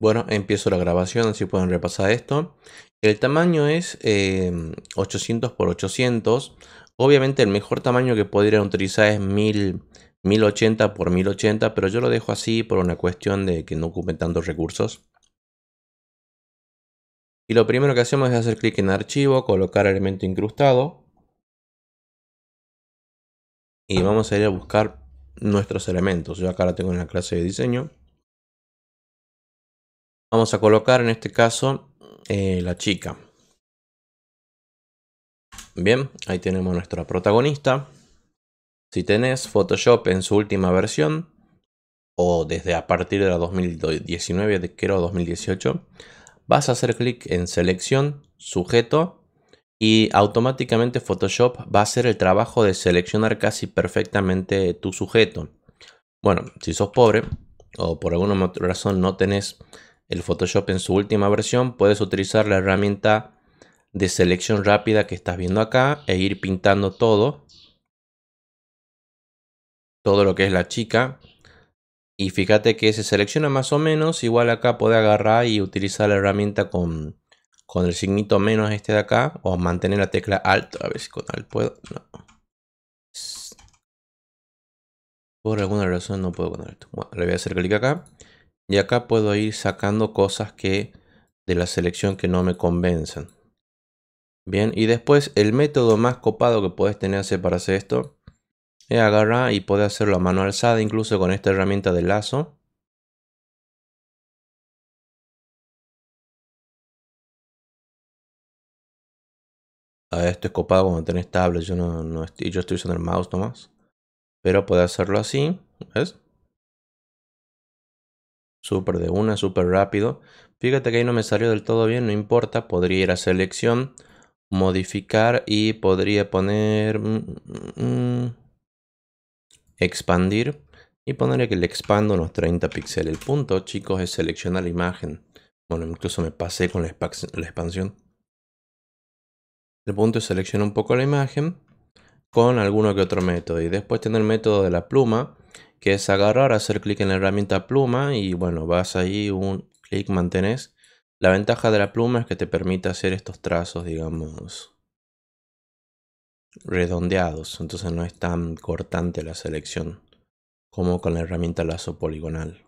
Bueno, empiezo la grabación, así pueden repasar esto. El tamaño es 800 x 800. Obviamente el mejor tamaño que podrían utilizar es 1080 x 1080, pero yo lo dejo así por una cuestión de que no ocupen tantos recursos. Y lo primero que hacemos es hacer clic en archivo, colocar elemento incrustado. Y vamos a ir a buscar nuestros elementos. Yo acá lo tengo en la clase de diseño. Vamos a colocar en este caso eh, la chica. Bien, ahí tenemos nuestra protagonista. Si tenés Photoshop en su última versión, o desde a partir de la 2019, de creo 2018, vas a hacer clic en selección, sujeto, y automáticamente Photoshop va a hacer el trabajo de seleccionar casi perfectamente tu sujeto. Bueno, si sos pobre o por alguna razón no tenés el Photoshop en su última versión, puedes utilizar la herramienta de selección rápida que estás viendo acá e ir pintando todo. Todo lo que es la chica. Y fíjate que se selecciona más o menos. Igual acá puede agarrar y utilizar la herramienta con, con el signito menos este de acá. O mantener la tecla Alt. A ver si con Alt puedo. No. Por alguna razón no puedo con Alt. le voy a hacer clic acá. Y acá puedo ir sacando cosas que de la selección que no me convencen. Bien, y después el método más copado que puedes tener para hacer esto es agarrar y poder hacerlo a mano alzada, incluso con esta herramienta de lazo. Ah, esto es copado cuando tenés tablet, yo no, estoy, yo estoy usando el mouse nomás. Pero puede hacerlo así, ¿ves? súper de una, súper rápido. Fíjate que ahí no me salió del todo bien, no importa, podría ir a selección, modificar y podría poner mm, mm, mm, expandir y ponerle que le expando unos 30 píxeles. El punto, chicos, es seleccionar la imagen. Bueno, incluso me pasé con la, la expansión. El punto es seleccionar un poco la imagen con alguno que otro método y después tener el método de la pluma que es agarrar, hacer clic en la herramienta pluma y bueno, vas ahí, un clic, mantenés. La ventaja de la pluma es que te permite hacer estos trazos, digamos, redondeados, entonces no es tan cortante la selección como con la herramienta lazo poligonal.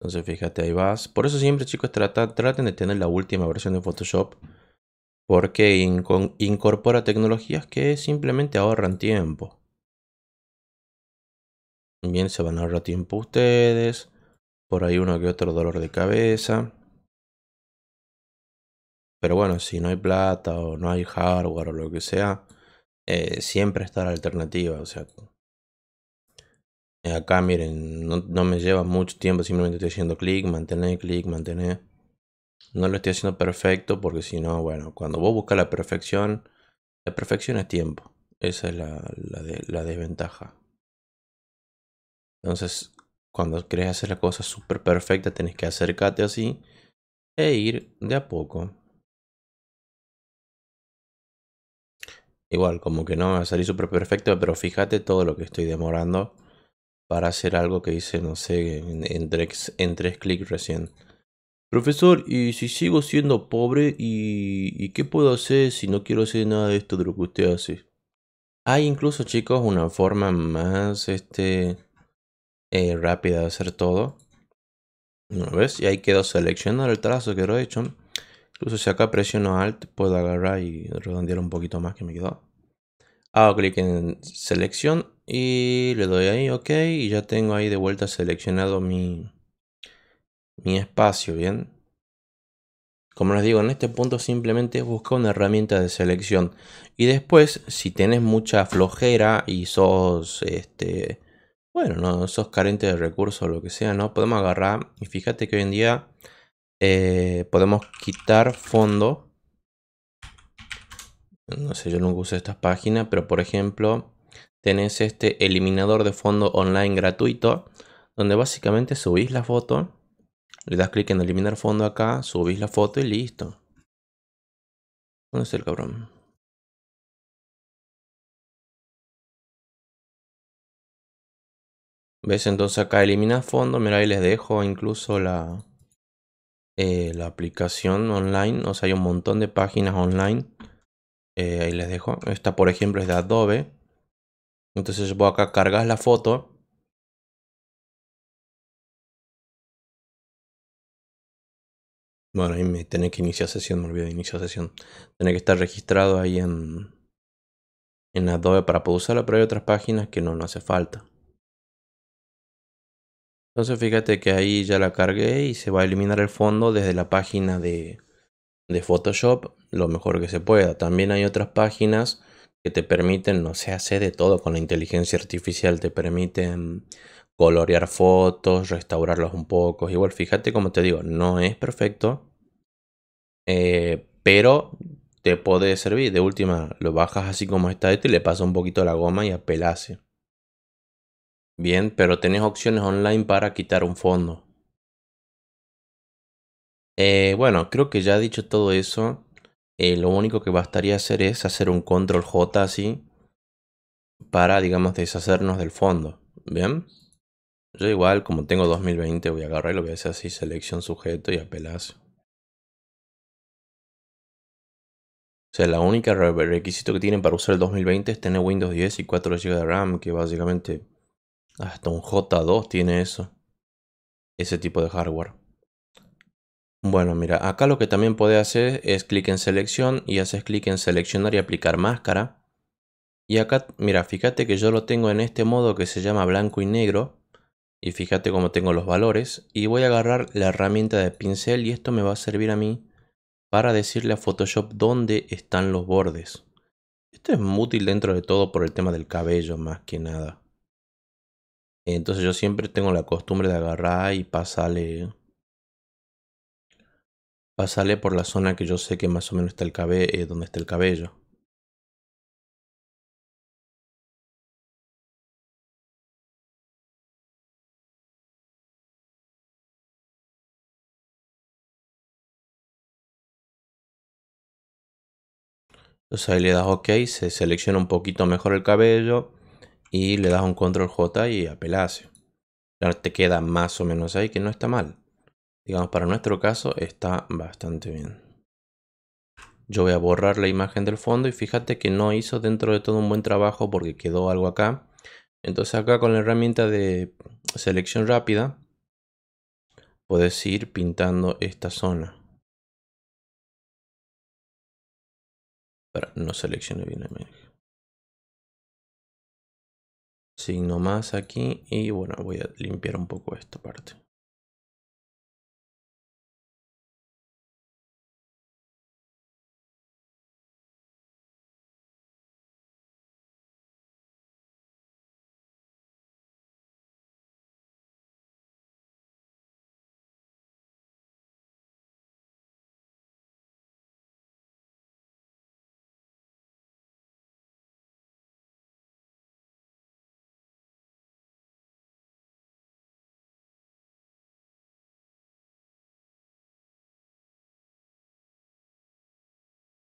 Entonces fíjate, ahí vas. Por eso siempre chicos traten de tener la última versión de Photoshop. Porque incorpora tecnologías que simplemente ahorran tiempo. Bien, se van a ahorrar tiempo ustedes. Por ahí uno que otro dolor de cabeza. Pero bueno, si no hay plata o no hay hardware o lo que sea, eh, siempre está la alternativa. O sea, eh, acá miren, no, me lleva mucho tiempo, simplemente estoy haciendo clic, mantener, clic, mantener. No lo estoy haciendo perfecto porque si no, bueno, cuando vos buscas la perfección, la perfección es tiempo. Esa es la desventaja. Entonces, cuando querés hacer la cosa súper perfecta, tenés que acercarte así e ir de a poco. Igual, como que no va a salir súper perfecto, pero fíjate todo lo que estoy demorando para hacer algo que hice, no sé, en, tres, en tres clics recién. Profesor, ¿y si sigo siendo pobre? ¿Y, ¿Y, qué puedo hacer si no quiero hacer nada de esto de lo que usted hace? Hay incluso, chicos, una forma más, este, eh, rápida de hacer todo. ¿No ves? Y ahí quedó seleccionado el trazo que lo he hecho. Incluso si acá presiono Alt, puedo agarrar y redondear un poquito más que me quedó. Hago clic en selección y le doy ahí OK. Y ya tengo ahí de vuelta seleccionado mi, mi espacio, ¿bien? Como les digo, en este punto simplemente busca una herramienta de selección. Y después, si tenés mucha flojera y sos este, bueno, no sos carente de recursos o lo que sea, ¿no? Podemos agarrar y fíjate que hoy en día eh, podemos quitar fondo. No sé, yo nunca usé estas páginas, pero por ejemplo, tenés este eliminador de fondo online gratuito, donde básicamente subís la foto, le das clic en eliminar fondo acá, subís la foto y listo. ¿Dónde está el cabrón? ¿Ves? Entonces acá elimina fondo. Mira, ahí les dejo incluso la, eh, la aplicación online. O sea, hay un montón de páginas online. Eh, ahí les dejo. Esta, por ejemplo, es de Adobe. Entonces vos acá cargas la foto. Bueno, ahí me tenés que iniciar sesión, me olvidé de iniciar sesión. Tenés que estar registrado ahí en, en Adobe para poder usarla, pero hay otras páginas que no, no hace falta. Entonces fíjate que ahí ya la cargué y se va a eliminar el fondo desde la página de, Photoshop lo mejor que se pueda. También hay otras páginas que te permiten, no se hace de todo con la inteligencia artificial, te permiten colorear fotos, restaurarlos un poco. Igual, fíjate como te digo, no es perfecto, eh, pero te puede servir. De última, lo bajas así como está esto y le pasa un poquito la goma y apelase. Bien, pero tenés opciones online para quitar un fondo. Eh, bueno, creo que ya he dicho todo eso, eh, lo único que bastaría hacer es hacer un control J así para, digamos, deshacernos del fondo. Bien, yo igual como tengo 2020 voy a agarrar y lo voy a hacer así, selección sujeto y apelazo. O sea, la única requisito que tienen para usar el 2020 es tener Windows 10 y 4 GB de RAM, que básicamente hasta un J2 tiene eso. Ese tipo de hardware. Bueno, mira, acá lo que también puede hacer es clic en selección y haces clic en seleccionar y aplicar máscara. Y acá, mira, fíjate que yo lo tengo en este modo que se llama blanco y negro. Y fíjate cómo tengo los valores. Y voy a agarrar la herramienta de pincel y esto me va a servir a mí para decirle a Photoshop dónde están los bordes. Esto es útil dentro de todo por el tema del cabello más que nada. Entonces yo siempre tengo la costumbre de agarrar y pasarle. Pasarle por la zona que yo sé que más o menos está el cabello, eh, donde está el cabello. Entonces ahí le das OK, se selecciona un poquito mejor el cabello y le das un control J y a Te queda más o menos ahí, que no está mal. Digamos, para nuestro caso está bastante bien. Yo voy a borrar la imagen del fondo y fíjate que no hizo dentro de todo un buen trabajo porque quedó algo acá. Entonces acá con la herramienta de selección rápida puedes ir pintando esta zona. Para no seleccionar bien la imagen signo más aquí y bueno voy a limpiar un poco esta parte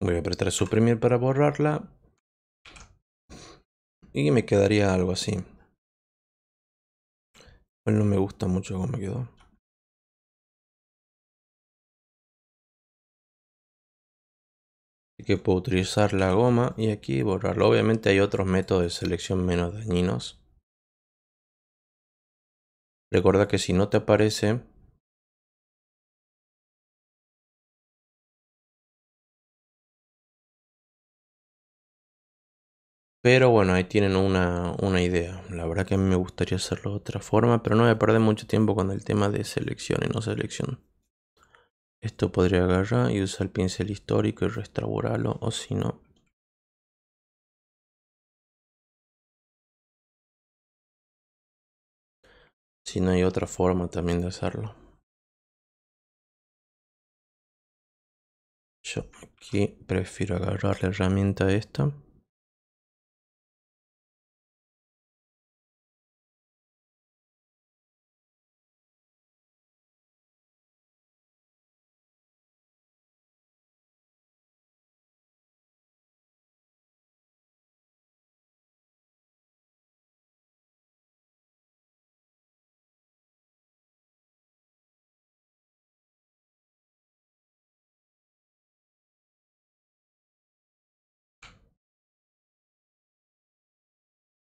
Voy a apretar suprimir para borrarla. Y me quedaría algo así. no me gusta mucho cómo me quedó. Así que puedo utilizar la goma y aquí borrarlo. Obviamente hay otros métodos de selección menos dañinos. Recuerda que si no te aparece, Pero bueno, ahí tienen una, una, idea. La verdad que me gustaría hacerlo de otra forma, pero no voy a perder mucho tiempo con el tema de selección y no selección. Esto podría agarrar y usar el pincel histórico y restaurarlo, o si no. Si no hay otra forma también de hacerlo. Yo aquí prefiero agarrar la herramienta esta.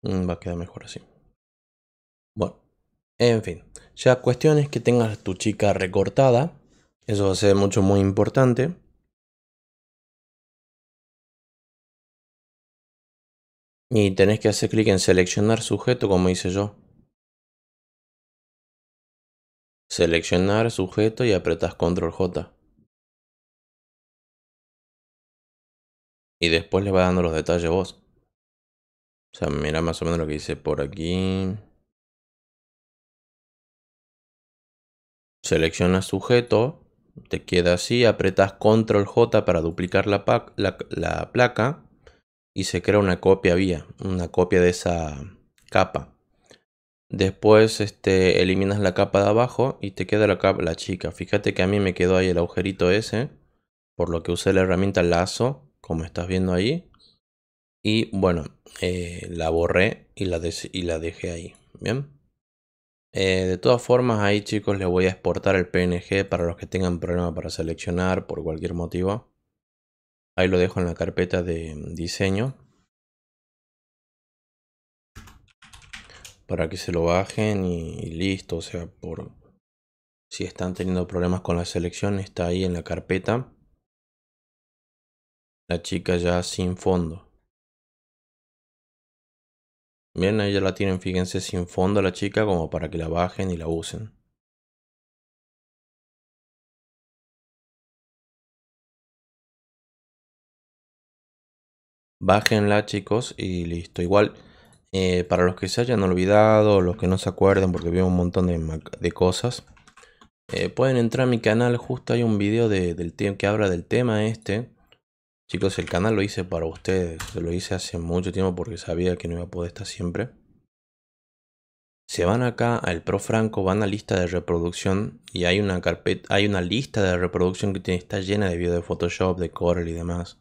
Mm, va a quedar mejor así. Bueno, en fin. Ya cuestiones que tengas tu chica recortada. Eso va a ser mucho, muy importante. Y tenés que hacer clic en seleccionar sujeto como hice yo. Seleccionar sujeto y apretas control J. Y después le va dando los detalles vos. O sea, mira más o menos lo que dice por aquí. Seleccionas sujeto, te queda así, apretas control J para duplicar la, placa y se crea una copia vía, una copia de esa capa. Después este, eliminas la capa de abajo y te queda la, la chica. Fíjate que a mí me quedó ahí el agujerito ese, por lo que usé la herramienta lazo, como estás viendo ahí. Y bueno, eh, la borré y la, y la, dejé ahí. Bien. Eh, de todas formas, ahí chicos les voy a exportar el PNG para los que tengan problemas para seleccionar por cualquier motivo. Ahí lo dejo en la carpeta de diseño. Para que se lo bajen y, y listo. O sea, por si están teniendo problemas con la selección, está ahí en la carpeta. La chica ya sin fondo. Bien, ahí ya la tienen, fíjense, sin fondo la chica como para que la bajen y la usen. Bájenla chicos y listo. Igual, eh, para los que se hayan olvidado, los que no se acuerdan porque vi un montón de, cosas, eh, pueden entrar a mi canal, justo hay un video del que habla del tema este. Chicos, el canal lo hice para ustedes. Lo hice hace mucho tiempo porque sabía que no iba a poder estar siempre. Se van acá al Pro Franco, van a lista de reproducción y hay una carpeta, hay una lista de reproducción que está llena de videos de Photoshop, de Corel y demás.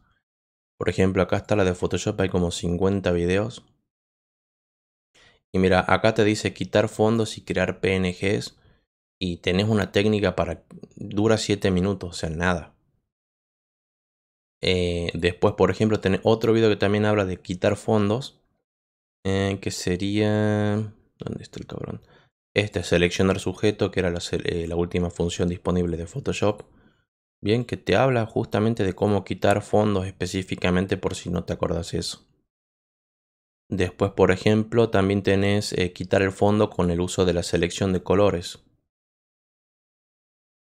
Por ejemplo, acá está la de Photoshop, hay como 50 videos. Y mira, acá te dice quitar fondos y crear PNGs. Y tenés una técnica para... dura 7 minutos, o sea, nada. Eh, después, por ejemplo, tenés otro video que también habla de quitar fondos. Eh, que sería... ¿Dónde está el cabrón? Este, seleccionar sujeto, que era eh, la, última función disponible de Photoshop. Bien, que te habla justamente de cómo quitar fondos específicamente por si no te acordas eso. Después, por ejemplo, también tenés quitar el fondo con el uso de la selección de colores.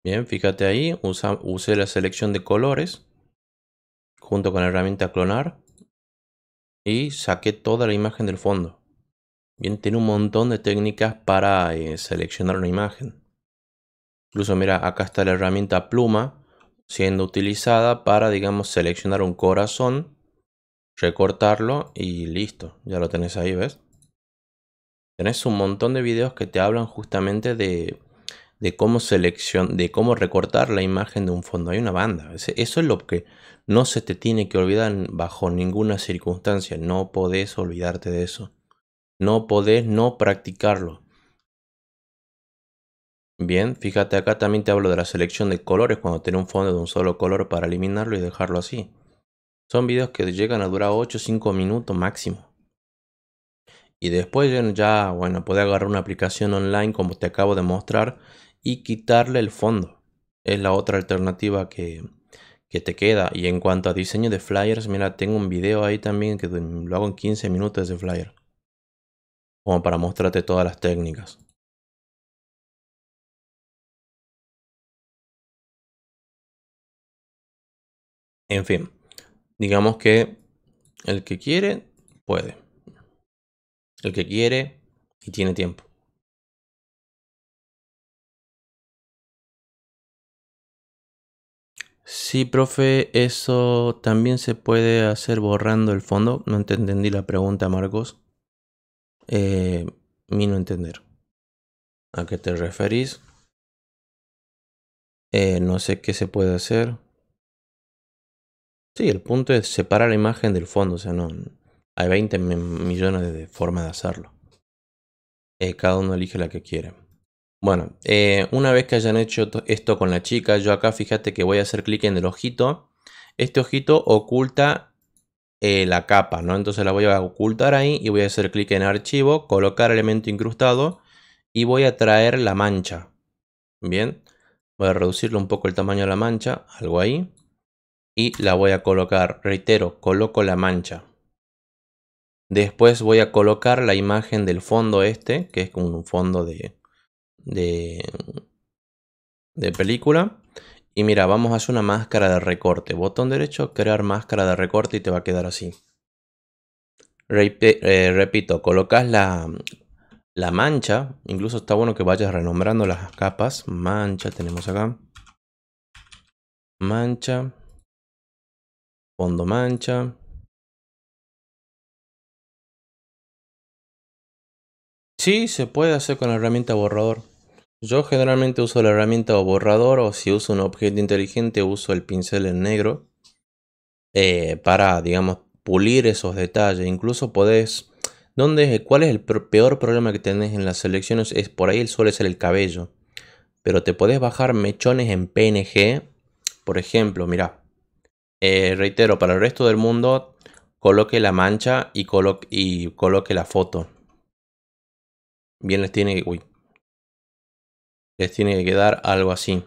Bien, fíjate ahí, usa, usé la selección de colores junto con la herramienta clonar y saqué toda la imagen del fondo. Bien, tiene un montón de técnicas para eh, seleccionar una imagen. Incluso mira, acá está la herramienta pluma siendo utilizada para, digamos, seleccionar un corazón, recortarlo y listo, ya lo tenés ahí, ¿ves? Tenés un montón de videos que te hablan justamente de de cómo selección, de cómo recortar la imagen de un fondo. Hay una banda. Eso es lo que no se te tiene que olvidar bajo ninguna circunstancia. No podés olvidarte de eso. No podés no practicarlo. Bien, fíjate acá también te hablo de la selección de colores cuando tiene un fondo de un solo color para eliminarlo y dejarlo así. Son videos que llegan a durar 8 o 5 minutos máximo. Y después ya, bueno, puede agarrar una aplicación online como te acabo de mostrar y quitarle el fondo. Es la otra alternativa que, que te queda. Y en cuanto a diseño de flyers, mira, tengo un video ahí también que lo hago en 15 minutos de flyer. Como para mostrarte todas las técnicas. En fin, digamos que el que quiere puede el que quiere y tiene tiempo. Sí, profe, eso también se puede hacer borrando el fondo. No entendí la pregunta, Marcos. Eh, mi no entender. ¿A qué te referís? Eh, no sé qué se puede hacer. Sí, el punto es separar la imagen del fondo, o sea, no, hay 20 millones de formas de hacerlo. Eh, cada uno elige la que quiere. Bueno, eh, una vez que hayan hecho esto con la chica, yo acá fíjate que voy a hacer clic en el ojito. Este ojito oculta eh, la capa, ¿no? Entonces la voy a ocultar ahí y voy a hacer clic en archivo, colocar elemento incrustado y voy a traer la mancha. Bien, voy a reducirle un poco el tamaño de la mancha, algo ahí. Y la voy a colocar, reitero, coloco la mancha. Después voy a colocar la imagen del fondo este, que es como un fondo de, película. Y mira, vamos a hacer una máscara de recorte. Botón derecho, crear máscara de recorte y te va a quedar así. Eh, repito, colocas la, la mancha. Incluso está bueno que vayas renombrando las capas. Mancha tenemos acá. Mancha. Fondo mancha. Sí, se puede hacer con la herramienta borrador. Yo generalmente uso la herramienta borrador o si uso un objeto inteligente uso el pincel en negro eh, para, digamos, pulir esos detalles. Incluso podés... ¿dónde, ¿Cuál es el peor problema que tenés en las selecciones? Es por ahí suele ser el cabello. Pero te podés bajar mechones en PNG. Por ejemplo, Mira, eh, reitero, para el resto del mundo coloque la mancha y coloque la foto Bien les tiene que... Les tiene que quedar algo así.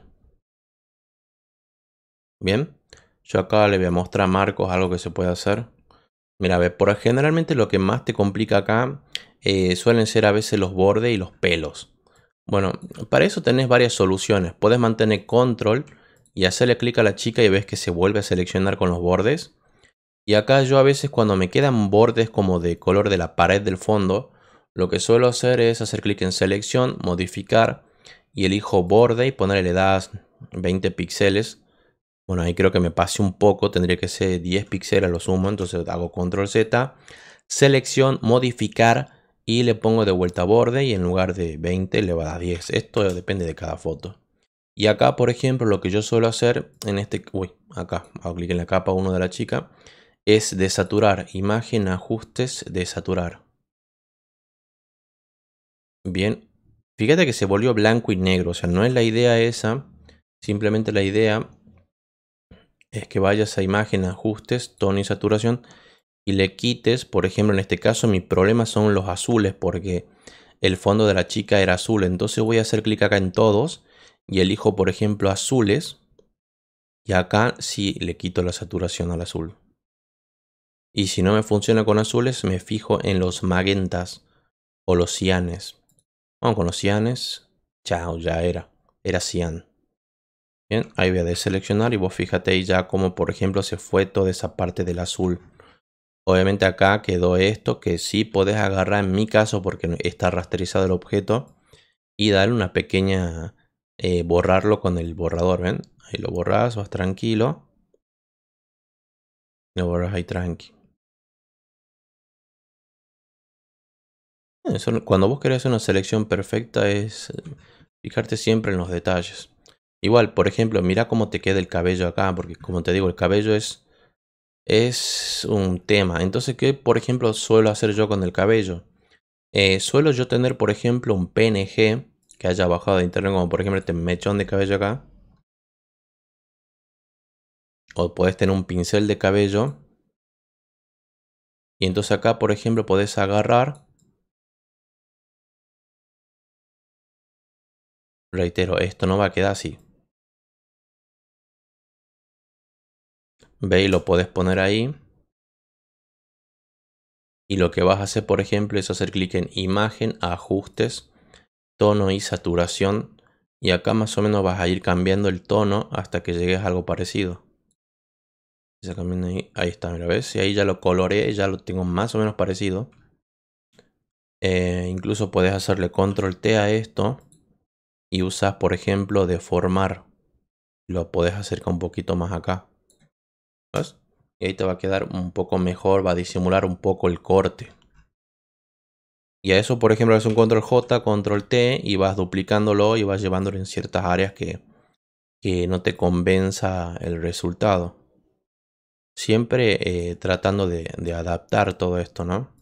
Bien. Yo acá le voy a mostrar Marcos algo que se puede hacer. Mira, ve, por generalmente lo que más te complica acá eh, suelen ser a veces los bordes y los pelos. Bueno, para eso tenés varias soluciones. Puedes mantener control y hacerle clic a la chica y ves que se vuelve a seleccionar con los bordes. Y acá yo a veces cuando me quedan bordes como de color de la pared del fondo, lo que suelo hacer es hacer clic en selección, modificar y elijo borde y ponerle edad 20 píxeles. Bueno, ahí creo que me pase un poco, tendría que ser 10 píxeles a lo sumo, entonces hago control Z, selección, modificar y le pongo de vuelta borde y en lugar de 20 le va a dar 10. Esto depende de cada foto. Y acá, por ejemplo, lo que yo suelo hacer en este, uy, acá, hago clic en la capa 1 de la chica, es desaturar, imagen, ajustes, desaturar. Bien. Fíjate que se volvió blanco y negro. O sea, no es la idea esa. Simplemente la idea es que vayas a imagen, ajustes, tono y saturación y le quites, por ejemplo, en este caso mi problema son los azules porque el fondo de la chica era azul. Entonces voy a hacer clic acá en todos y elijo, por ejemplo, azules. Y acá sí le quito la saturación al azul. Y si no me funciona con azules, me fijo en los magentas o los cianes. Vamos con los cianes. Chao, ya era. Era cian. Bien, ahí voy a deseleccionar y vos fíjate ya como por ejemplo se fue toda esa parte del azul. Obviamente acá quedó esto que sí podés agarrar en mi caso porque está rasterizado el objeto y darle una pequeña eh, borrarlo con el borrador, ¿ven? Ahí lo borras, vas tranquilo. Lo borras ahí tranqui. Eh, cuando vos querés una selección perfecta es eh, fijarte siempre en los detalles. Igual, por ejemplo, mira cómo te queda el cabello acá, porque como te digo, el cabello es, es un tema. Entonces, ¿qué por ejemplo suelo hacer yo con el cabello? Eh, suelo yo tener, por ejemplo, un PNG que haya bajado de internet, como por ejemplo este mechón de cabello acá. O podés tener un pincel de cabello. Y entonces acá, por ejemplo, podés agarrar Reitero, esto no va a quedar así. Ve lo puedes poner ahí. Y lo que vas a hacer, por ejemplo, es hacer clic en imagen, ajustes, tono y saturación. Y acá más o menos vas a ir cambiando el tono hasta que llegues a algo parecido. Ahí, ahí está, mira, ¿ves? Y ahí ya lo coloreé, ya lo tengo más o menos parecido. Eh, incluso puedes hacerle control T a esto y usas, por ejemplo, deformar, lo podés acercar un poquito más acá. ¿Ves? Y ahí te va a quedar un poco mejor, va a disimular un poco el corte. Y a eso, por ejemplo, es un control J, control T y vas duplicándolo y vas llevándolo en ciertas áreas que, que no te convenza el resultado. Siempre eh, tratando de, de adaptar todo esto, ¿no?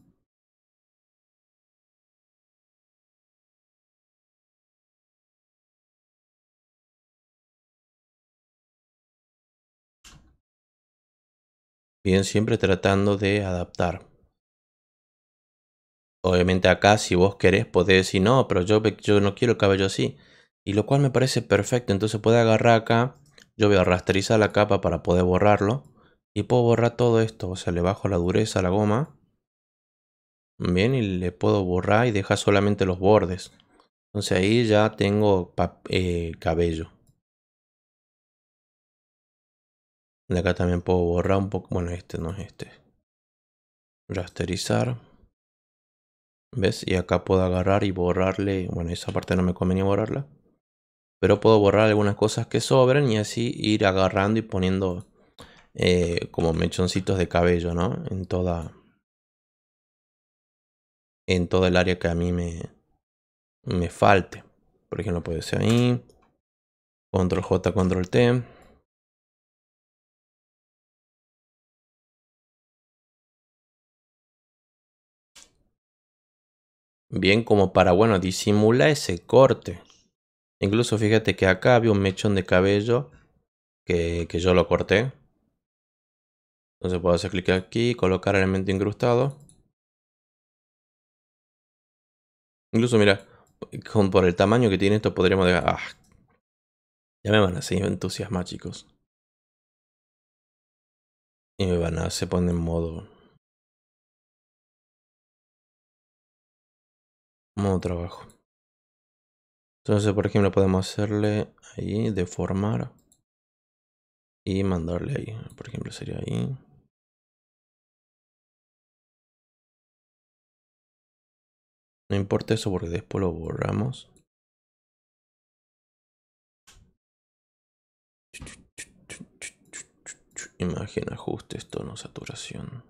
Bien, siempre tratando de adaptar. Obviamente acá si vos querés podés decir, no, pero yo, yo no quiero el cabello así. Y lo cual me parece perfecto, entonces puede agarrar acá, yo voy a rasterizar la capa para poder borrarlo. Y puedo borrar todo esto, o sea, le bajo la dureza a la goma. Bien, y le puedo borrar y dejar solamente los bordes. Entonces ahí ya tengo eh, cabello. De acá también puedo borrar un poco. Bueno, este no es este. Rasterizar. ¿Ves? Y acá puedo agarrar y borrarle. Bueno, esa parte no me convenía borrarla. Pero puedo borrar algunas cosas que sobren y así ir agarrando y poniendo eh, como mechoncitos de cabello, ¿no? En toda. En toda el área que a mí me. Me falte. Por ejemplo, puede ser ahí. Control J, Control T. bien como para, bueno, disimular ese corte. Incluso fíjate que acá había un mechón de cabello que, yo lo corté. Entonces puedo hacer clic aquí, colocar elemento incrustado. Incluso, mira, con, por el tamaño que tiene esto podríamos dejar... Ah, ya me van a seguir entusiasmados chicos. Y me van a se poner en modo modo trabajo. Entonces, por ejemplo, podemos hacerle ahí deformar y mandarle ahí. Por ejemplo, sería ahí. No importa eso porque después lo borramos. Imagen, ajustes, tono, saturación.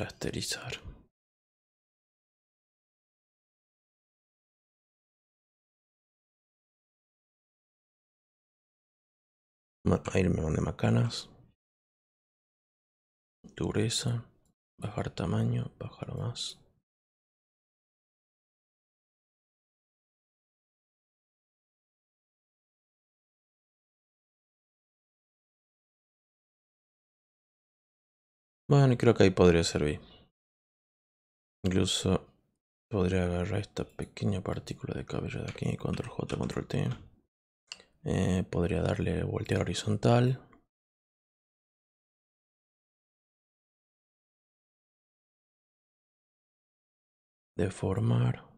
caracterizar Ahí me mandé macanas. Dureza. Bajar tamaño. Bajar más. Bueno, creo que ahí podría servir. Incluso podría agarrar esta pequeña partícula de cabello de aquí, control J, control T. Eh, podría darle voltear horizontal. Deformar.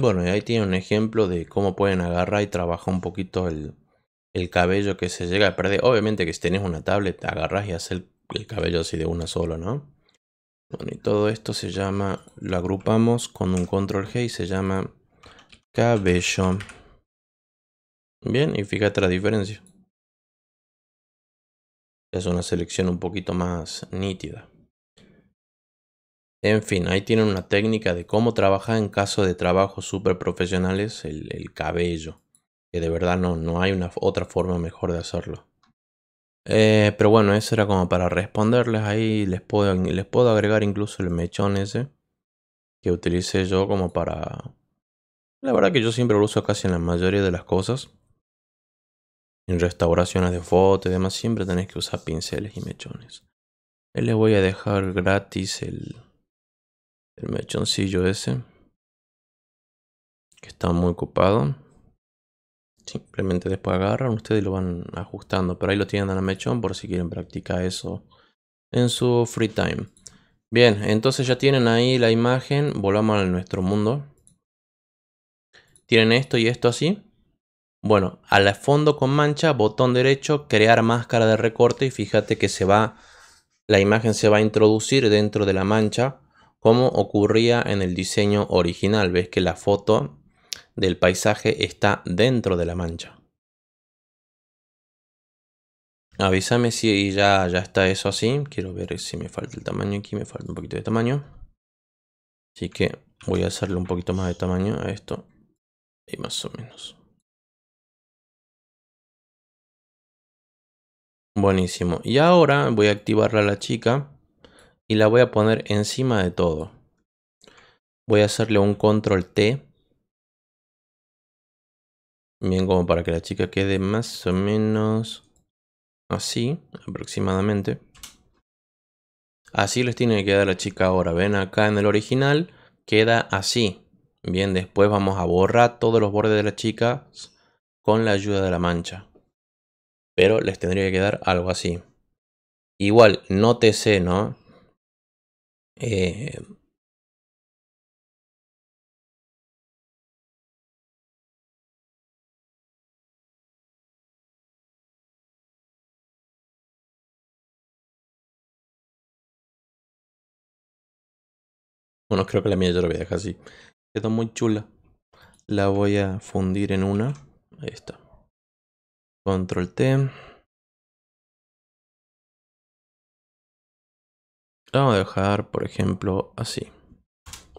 Bueno, y ahí tiene un ejemplo de cómo pueden agarrar y trabajar un poquito el, el cabello que se llega a perder. Obviamente que si tenés una tablet, agarras y haces el, el, cabello así de una sola, ¿no? Bueno, y todo esto se llama, lo agrupamos con un control G y se llama cabello. Bien, y fíjate la diferencia. Es una selección un poquito más nítida. En fin, ahí tienen una técnica de cómo trabajar en caso de trabajos súper profesionales el, cabello. Que de verdad no, no hay una, otra forma mejor de hacerlo. Eh, pero bueno, eso era como para responderles. Ahí les puedo, les puedo agregar incluso el mechón ese. Que utilicé yo como para... La verdad que yo siempre lo uso casi en la mayoría de las cosas. En restauraciones de fotos y demás siempre tenés que usar pinceles y mechones. Les voy a dejar gratis el, el mechoncillo ese que está muy ocupado simplemente después agarran ustedes y lo van ajustando pero ahí lo tienen la mechón por si quieren practicar eso en su free time bien entonces ya tienen ahí la imagen volvamos a nuestro mundo tienen esto y esto así bueno al fondo con mancha botón derecho crear máscara de recorte y fíjate que se va la imagen se va a introducir dentro de la mancha como ocurría en el diseño original. Ves que la foto del paisaje está dentro de la mancha. Avísame si ya, ya está eso así. Quiero ver si me falta el tamaño aquí. Me falta un poquito de tamaño. Así que voy a hacerle un poquito más de tamaño a esto. Y más o menos. Buenísimo. Y ahora voy a activarla a la chica y la voy a poner encima de todo. Voy a hacerle un control T. Bien, como para que la chica quede más o menos así, aproximadamente. Así les tiene que quedar la chica ahora. Ven acá en el original, queda así. Bien, después vamos a borrar todos los bordes de la chica con la ayuda de la mancha. Pero les tendría que quedar algo así. Igual, no te sé, ¿no? eh, Bueno, creo que la mía yo lo voy a dejar así. Quedó muy chula. La voy a fundir en una. Ahí está. Control T. La vamos a dejar, por ejemplo, así.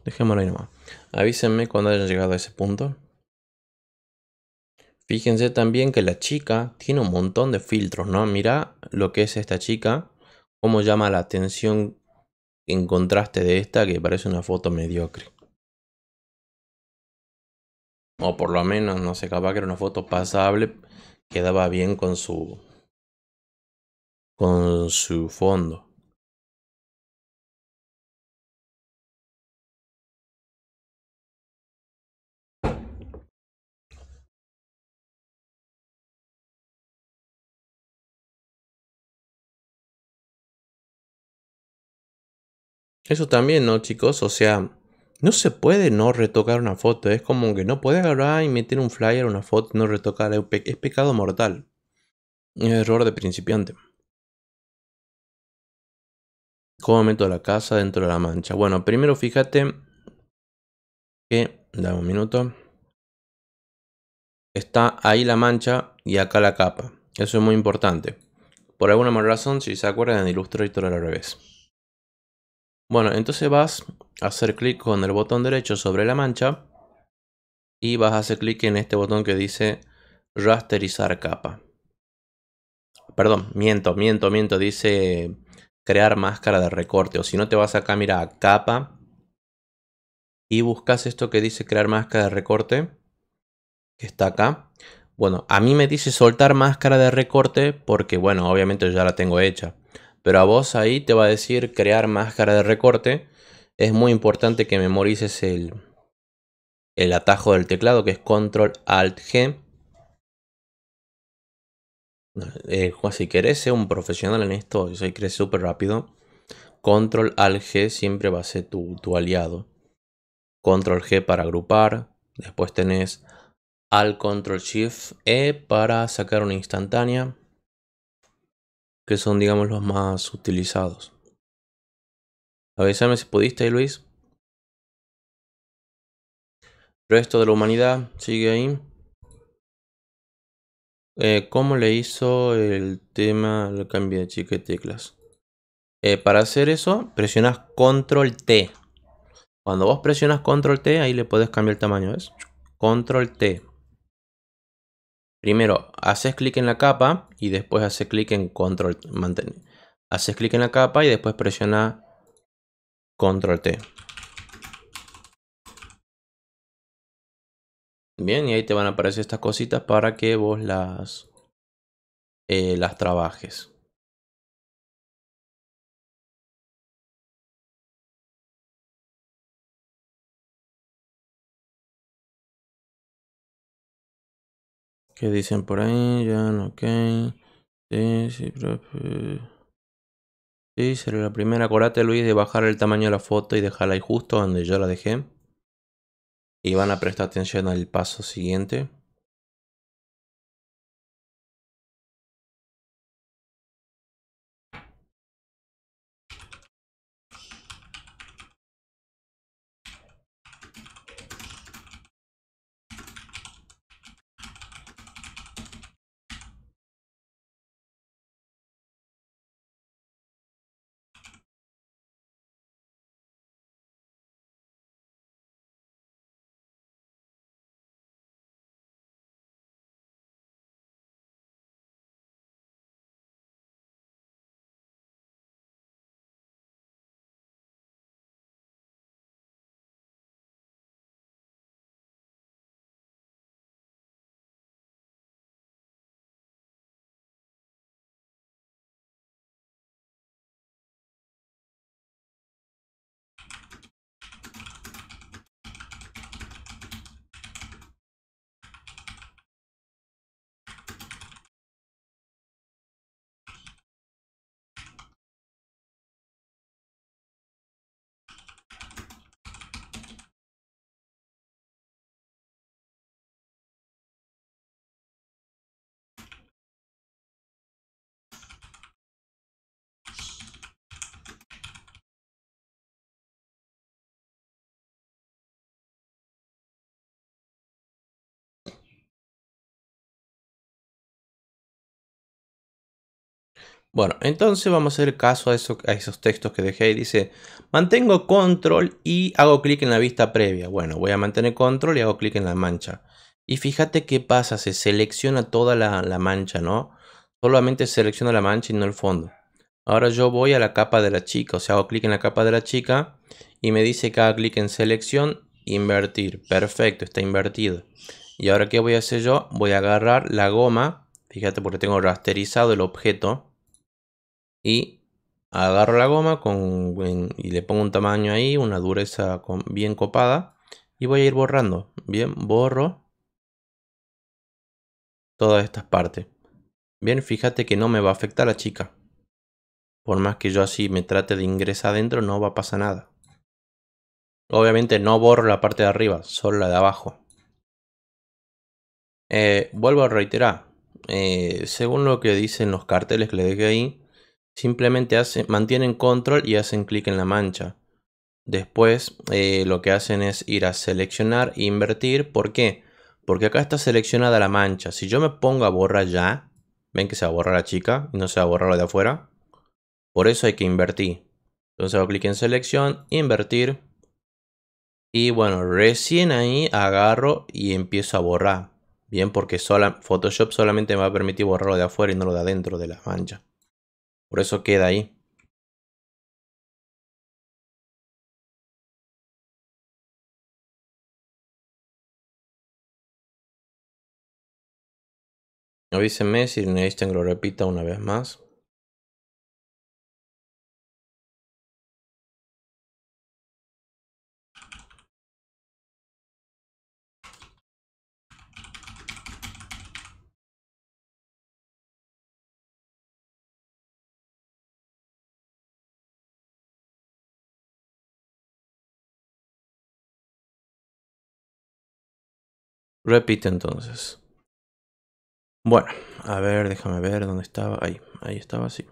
Dejémoslo ahí nomás. Avísenme cuando hayan llegado a ese punto. Fíjense también que la chica tiene un montón de filtros, ¿no? Mira lo que es esta chica, cómo llama la atención en contraste de esta que parece una foto mediocre. O por lo menos, no sé, capaz que era una foto pasable, quedaba bien con su con su fondo. Eso también, ¿no, chicos? O sea, no se puede no retocar una foto. Es como que no puedes agarrar y meter un flyer, una foto, no retocar. Es, pecado mortal. Es error de principiante. ¿Cómo meto la casa dentro de la mancha? Bueno, primero fíjate que, dame un minuto, está ahí la mancha y acá la capa. Eso es muy importante. Por alguna razón, si se acuerdan, Illustrator al revés. Bueno, entonces vas a hacer clic con el botón derecho sobre la mancha y vas a hacer clic en este botón que dice rasterizar capa. Perdón, miento, miento, miento, dice crear máscara de recorte. O si no te vas acá, mira, capa y buscas esto que dice crear máscara de recorte, que está acá. Bueno, a mí me dice soltar máscara de recorte porque, bueno, obviamente ya la tengo hecha. Pero a vos ahí te va a decir crear máscara de recorte. Es muy importante que memorices el, el atajo del teclado que es Control Alt G. Eh, si querés ser un profesional en esto, que crees súper rápido, Control Alt G siempre va a ser tu, aliado. Control G para agrupar. Después tenés Alt Control Shift E para sacar una instantánea que son, digamos, los más utilizados. Avísame si pudiste, Luis. resto de la humanidad sigue ahí. como eh, ¿Cómo le hizo el tema le cambio de teclas? Eh, para hacer eso, presionas Control T. Cuando vos presionas Control T, ahí le podés cambiar el tamaño, ¿ves? Control T. Primero haces clic en la capa y después haces clic en control. Haces clic en la capa y después presiona control T. Bien, y ahí te van a aparecer estas cositas para que vos las, eh, las trabajes. ¿Qué dicen por ahí? Ya no, ok. Sí, sí, profe. Sí, será la primera. corate, Luis, de bajar el tamaño de la foto y dejarla ahí justo donde yo la dejé. Y van a prestar atención al paso siguiente. Bueno, entonces vamos a hacer caso a, esos textos que dejé. Dice, mantengo control y hago clic en la vista previa. Bueno, voy a mantener control y hago clic en la mancha. Y fíjate qué pasa, se selecciona toda la, la mancha, ¿no? Solamente selecciona la mancha y no el fondo. Ahora yo voy a la capa de la chica, o sea, hago clic en la capa de la chica y me dice que haga clic en selección, invertir. Perfecto, está invertido. Y ahora, ¿qué voy a hacer yo? Voy a agarrar la goma, fíjate porque tengo rasterizado el objeto y agarro la goma con, y le pongo un tamaño ahí, una dureza bien copada y voy a ir borrando. Bien, borro todas estas partes. Bien, fíjate que no me va a afectar la chica. Por más que yo así me trate de ingresar adentro, no va a pasar nada. Obviamente no borro la parte de arriba, solo la de abajo. Eh, vuelvo a reiterar, eh, según lo que dicen los carteles que le dejé ahí, simplemente mantienen control y hacen clic en la mancha. Después eh, lo que hacen es ir a seleccionar e invertir. ¿Por qué? Porque acá está seleccionada la mancha. Si yo me pongo a borrar ya, ven que se va a borrar la chica y no se va a borrar la de afuera. Por eso hay que invertir. Entonces hago clic en selección, invertir. Y bueno, recién ahí agarro y empiezo a borrar. Bien, porque sola, Photoshop solamente me va a permitir borrar lo de afuera y no lo de adentro de la mancha. Por eso queda ahí. Avísenme si necesitan que lo repita una vez más. Repite entonces. Bueno, a ver, déjame ver dónde estaba. Ahí, ahí estaba, así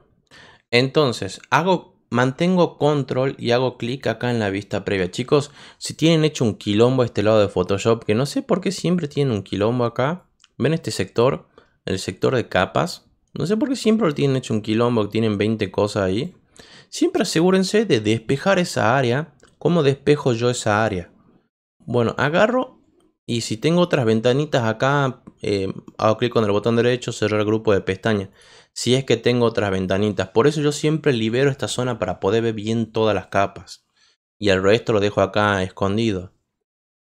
Entonces, hago, mantengo control y hago clic acá en la vista previa. Chicos, si tienen hecho un quilombo a este lado de Photoshop, que no sé por qué siempre tienen un quilombo acá. ¿Ven este sector? El sector de capas. No sé por qué siempre lo tienen hecho un quilombo, tienen 20 cosas ahí. Siempre asegúrense de despejar esa área. ¿Cómo despejo yo esa área? Bueno, agarro y si tengo otras ventanitas acá, eh, hago clic con el botón derecho, cerrar el grupo de pestañas. Si es que tengo otras ventanitas. Por eso yo siempre libero esta zona para poder ver bien todas las capas. Y el resto lo dejo acá escondido.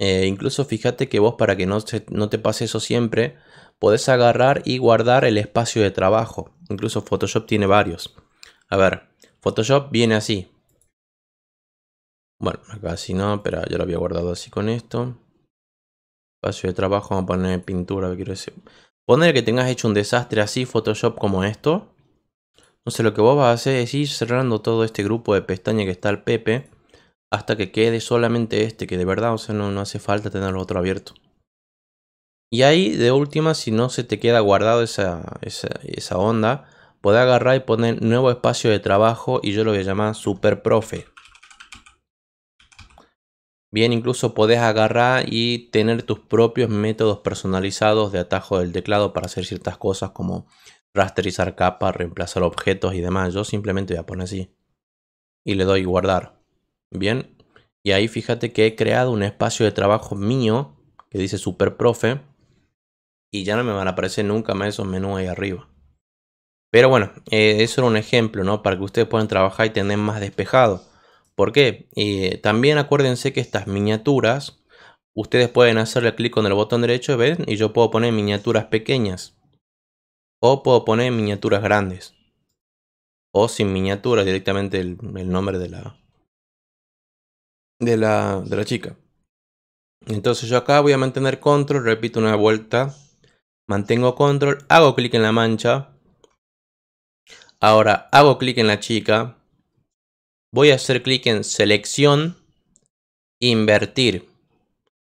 Eh, incluso fíjate que vos para que no, no te pase eso siempre, podés agarrar y guardar el espacio de trabajo. Incluso Photoshop tiene varios. A ver, Photoshop viene así. Bueno, acá si no, pero yo lo había guardado así con esto espacio de trabajo, a poner pintura, quiero decir. Poner que tengas hecho un desastre así, Photoshop como esto. Entonces lo que vos vas a hacer es ir cerrando todo este grupo de pestañas que está el Pepe. Hasta que quede solamente este, que de verdad, o sea, no, no hace falta tener otro abierto. Y ahí, de última, si no se te queda guardado esa, esa, esa onda, podés agarrar y poner nuevo espacio de trabajo y yo lo voy a llamar Super Profe. Bien, incluso podés agarrar y tener tus propios métodos personalizados de atajo del teclado para hacer ciertas cosas como rasterizar capas, reemplazar objetos y demás. Yo simplemente voy a poner así y le doy guardar. Bien, y ahí fíjate que he creado un espacio de trabajo mío que dice Super Profe y ya no me van a aparecer nunca más esos menús ahí arriba. Pero bueno, eh, eso era un ejemplo, ¿no? Para que ustedes puedan trabajar y tener más despejado. ¿Por qué? también acuérdense que estas miniaturas, ustedes pueden hacerle clic con el botón derecho, ¿ven? Y yo puedo poner miniaturas pequeñas. O puedo poner miniaturas grandes. O sin miniaturas, directamente el, nombre de la, de la, de la chica. Entonces yo acá voy a mantener control, repito una vuelta, mantengo control, hago clic en la mancha. Ahora hago clic en la chica, voy a hacer clic en selección, invertir.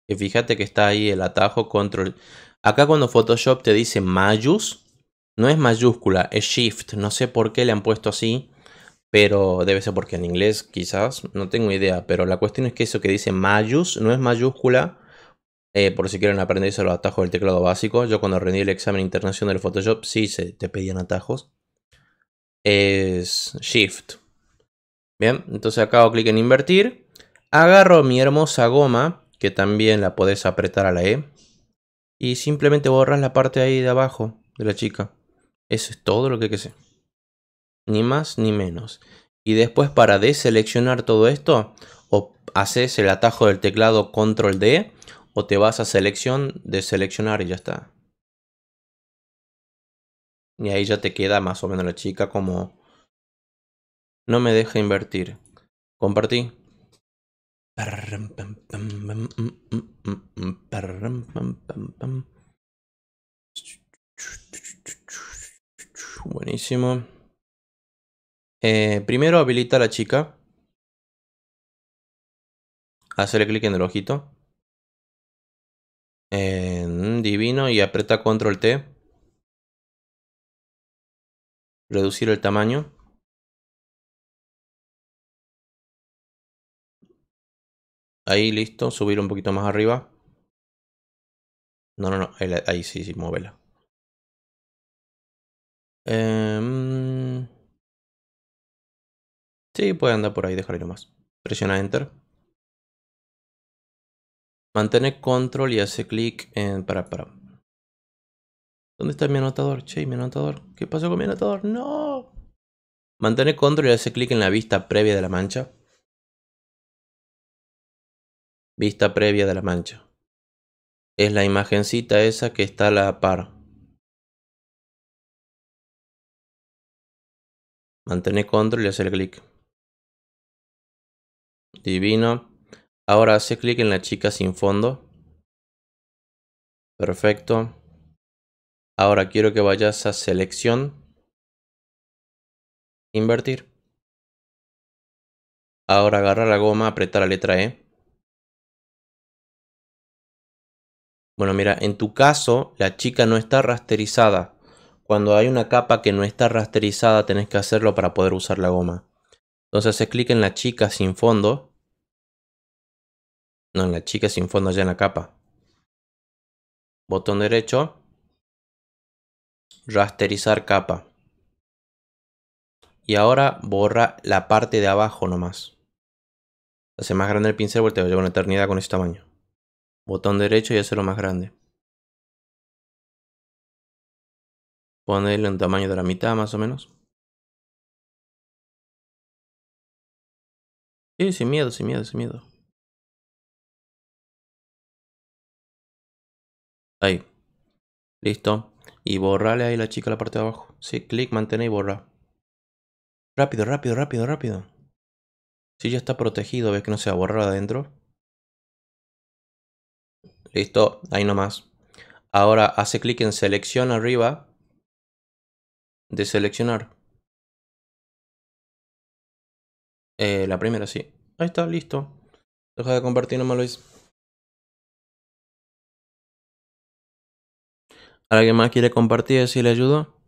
Y fíjate que está ahí el atajo control. Acá cuando Photoshop te dice mayús, no es mayúscula, es shift. No sé por qué le han puesto así, pero debe ser porque en inglés quizás, no tengo idea. Pero la cuestión es que eso que dice mayús no es mayúscula. Eh, por si quieren aprenderse los atajos del teclado básico. Yo cuando rendí el examen internacional de Photoshop, sí se te pedían atajos. Es shift. Bien, entonces acá hago clic en invertir. Agarro mi hermosa goma, que también la podés apretar a la E. Y simplemente borras la parte ahí de abajo de la chica. Eso es todo lo que hay que hacer. Ni más ni menos. Y después para deseleccionar todo esto, o haces el atajo del teclado control D, o te vas a selección, deseleccionar y ya está. Y ahí ya te queda más o menos la chica como no me deja invertir. Compartí. Buenísimo. primero habilita a la chica. Hacerle clic en el ojito. divino y aprieta control T. Reducir el tamaño. Ahí, listo. Subir un poquito más arriba. No, no, no. Ahí, sí, sí, muévela. Em, sí, puede andar por ahí, dejarlo más. Presiona Enter. Mantene control y hace clic en... Para, para. ¿Dónde está mi anotador? Che, mi anotador. ¿Qué pasó con mi anotador? No. Mantene control y hace clic en la vista previa de la mancha vista previa de la mancha. Es la imagencita esa que está a la par. Mantener control y hacer clic. Divino. Ahora hace clic en la chica sin fondo. Perfecto. Ahora quiero que vayas a selección. Invertir. Ahora agarra la goma, apretar la letra E. Bueno, mira, en tu caso la chica no está rasterizada. Cuando hay una capa que no está rasterizada tenés que hacerlo para poder usar la goma. Entonces haces clic en la chica sin fondo. No, en la chica sin fondo, allá en la capa. Botón derecho. Rasterizar capa. Y ahora borra la parte de abajo nomás. Hace más grande el pincel, porque te va llevar una eternidad con este tamaño. Botón derecho y hacerlo más grande. Ponerle un tamaño de la mitad más o menos. Sí, sin miedo, sin miedo, sin miedo. Ahí. Listo. Y borrale ahí la chica a la parte de abajo. Sí, clic, mantén y borra. Rápido, rápido, rápido, rápido. Si ya está protegido, ves que no se va a adentro. Listo, ahí nomás. Ahora hace clic en selección arriba de seleccionar. Eh, la primera, sí. Ahí está, listo. Deja de compartir nomás, Luis. ¿Alguien más quiere compartir si le ayudo?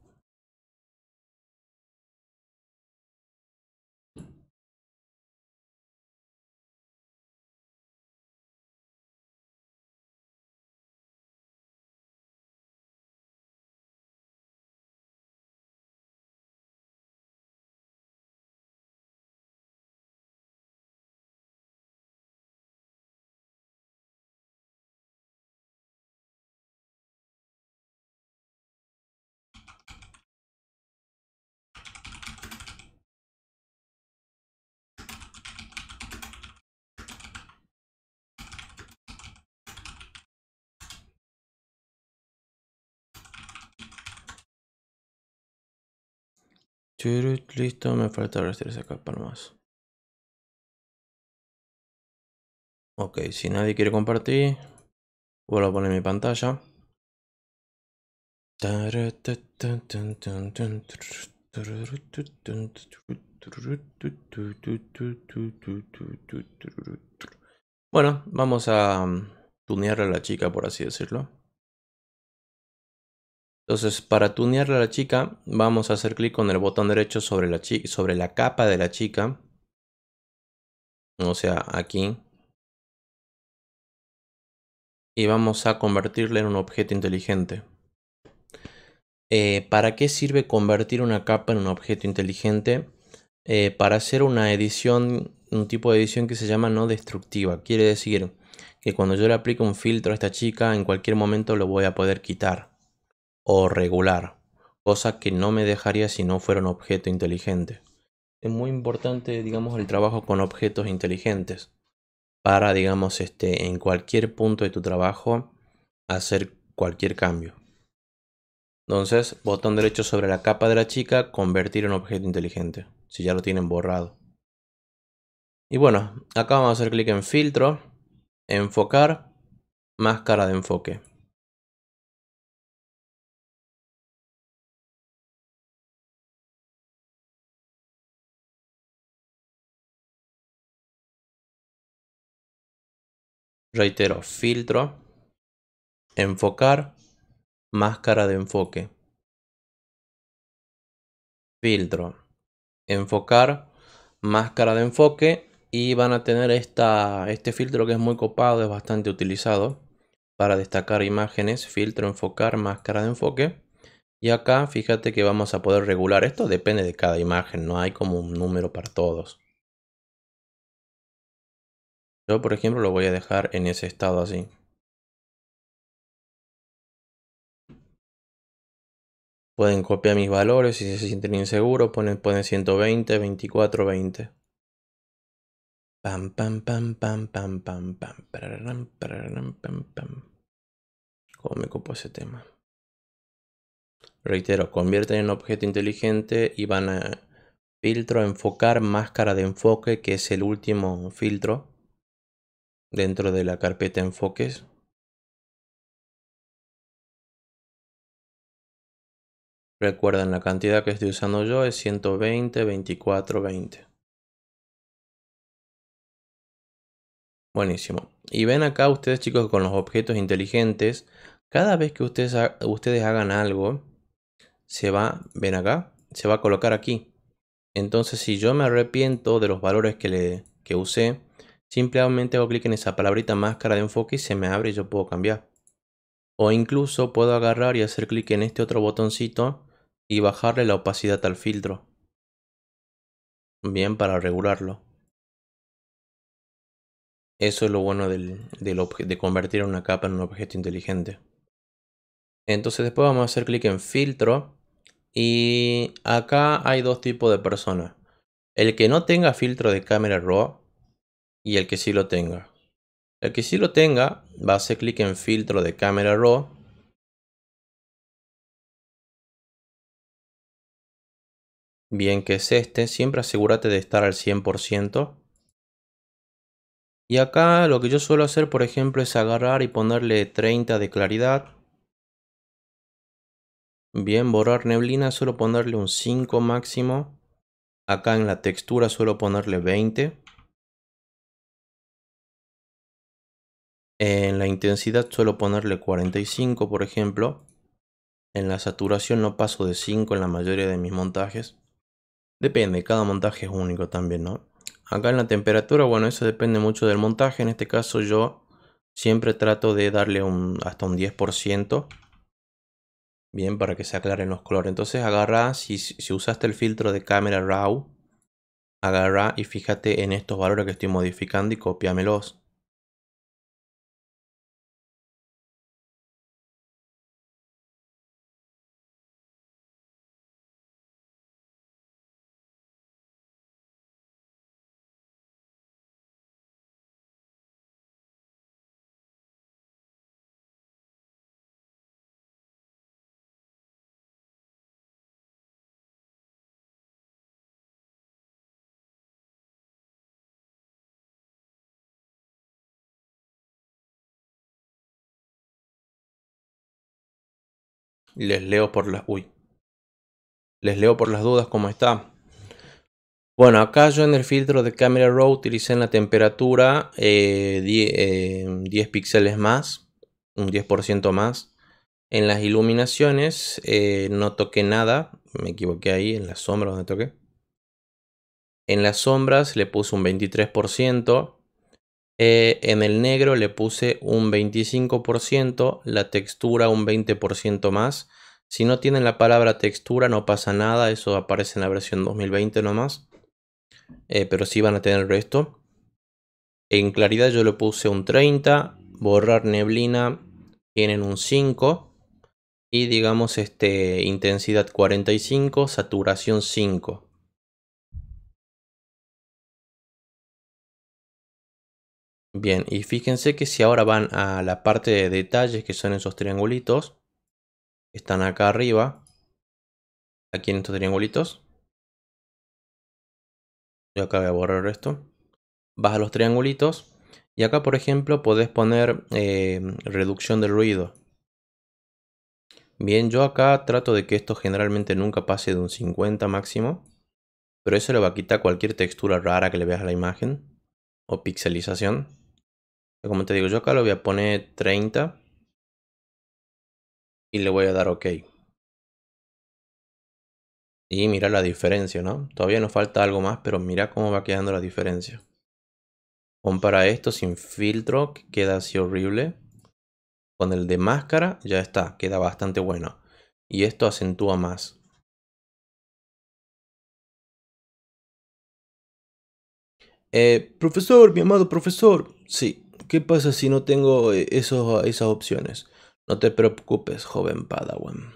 listo, me falta ahora esa capa nomás Ok, si nadie quiere compartir, vuelvo a poner mi pantalla. Bueno, vamos a tunear a la chica, por así decirlo. Entonces, para tunearle a la chica, vamos a hacer clic con el botón derecho sobre la, sobre la capa de la chica. O sea, aquí. Y vamos a convertirla en un objeto inteligente. Eh, ¿Para qué sirve convertir una capa en un objeto inteligente? Eh, para hacer una edición, un tipo de edición que se llama no destructiva. Quiere decir que cuando yo le aplico un filtro a esta chica, en cualquier momento lo voy a poder quitar o regular, cosa que no me dejaría si no fuera un objeto inteligente. Es muy importante, digamos, el trabajo con objetos inteligentes para, digamos, este, en cualquier punto de tu trabajo hacer cualquier cambio. Entonces, botón derecho sobre la capa de la chica, convertir en objeto inteligente, si ya lo tienen borrado. Y bueno, acá vamos a hacer clic en filtro, enfocar, máscara de enfoque. reitero, filtro, enfocar, máscara de enfoque. Filtro, enfocar, máscara de enfoque y van a tener este filtro que es muy copado, es bastante utilizado para destacar imágenes, filtro, enfocar, máscara de enfoque. Y acá fíjate que vamos a poder regular, esto depende de cada imagen, no hay como un número para todos por ejemplo, lo voy a dejar en ese estado así. Pueden copiar mis valores si se sienten inseguros, ponen, ponen 120, 24, 20. Pam, pam, pam, pam, pam, pam, pam, pam, ¿Cómo me copo ese tema? Reitero, convierten en objeto inteligente y van a filtro, enfocar, máscara de enfoque, que es el último filtro dentro de la carpeta enfoques Recuerden, la cantidad que estoy usando yo es 120, 24, 20. Buenísimo. Y ven acá ustedes chicos con los objetos inteligentes. Cada vez que ustedes, ustedes hagan algo, se va, ven acá, se va a colocar aquí. Entonces si yo me arrepiento de los valores que, le, que usé, Simplemente hago clic en esa palabrita máscara de enfoque y se me abre y yo puedo cambiar. O incluso puedo agarrar y hacer clic en este otro botoncito y bajarle la opacidad al filtro. Bien, para regularlo. Eso es lo bueno de convertir una capa en un objeto inteligente. Entonces después vamos a hacer clic en filtro. Y acá hay dos tipos de personas. El que no tenga filtro de cámara RAW y el que sí lo tenga. El que sí lo tenga va a hacer clic en filtro de cámara RAW. Bien que es este, siempre asegúrate de estar al 100%. Y acá lo que yo suelo hacer por ejemplo es agarrar y ponerle 30 de claridad. Bien, borrar neblina suelo ponerle un 5 máximo. Acá en la textura suelo ponerle 20. En la intensidad suelo ponerle 45, por ejemplo. En la saturación no paso de 5 en la mayoría de mis montajes. Depende, cada montaje es único también, ¿no? Acá en la temperatura, bueno, eso depende mucho del montaje. En este caso yo siempre trato de darle un, hasta un 10%. Bien, para que se aclaren los colores. Entonces agarra, si, usaste el filtro de cámara RAW, agarra y fíjate en estos valores que estoy modificando y copiámelos. Les leo por las. Uy. Les leo por las dudas cómo está. Bueno, acá yo en el filtro de Camera Raw utilicé en la temperatura 10, eh, eh, píxeles más, un 10% más. En las iluminaciones eh, no toqué nada, me equivoqué ahí, en la sombra donde toqué. En las sombras le puse un 23%. Eh, en el negro le puse un 25%, la textura un 20% más. Si no tienen la palabra textura no pasa nada, eso aparece en la versión 2020 nomás. Eh, pero sí van a tener el resto. En claridad yo le puse un 30, borrar neblina tienen un 5 y digamos este intensidad 45, saturación 5. Bien, y fíjense que si ahora van a la parte de detalles que son esos triangulitos, están acá arriba, aquí en estos triangulitos. Yo acá voy a borrar esto. Vas a los triangulitos y acá por ejemplo podés poner em, reducción del ruido. Bien, yo acá trato de que esto generalmente nunca pase de un 50 máximo, pero eso le va a quitar cualquier textura rara que le veas a la imagen o pixelización. Como te digo, yo acá lo voy a poner 30 y le voy a dar OK. Y mira la diferencia, ¿no? Todavía nos falta algo más, pero mira cómo va quedando la diferencia. Compara esto sin filtro, que queda así horrible. Con el de máscara ya está, queda bastante bueno. Y esto acentúa más. Eh, profesor, mi amado profesor. Sí, ¿Qué pasa si no tengo eh, esas opciones? No te preocupes, joven Padawan.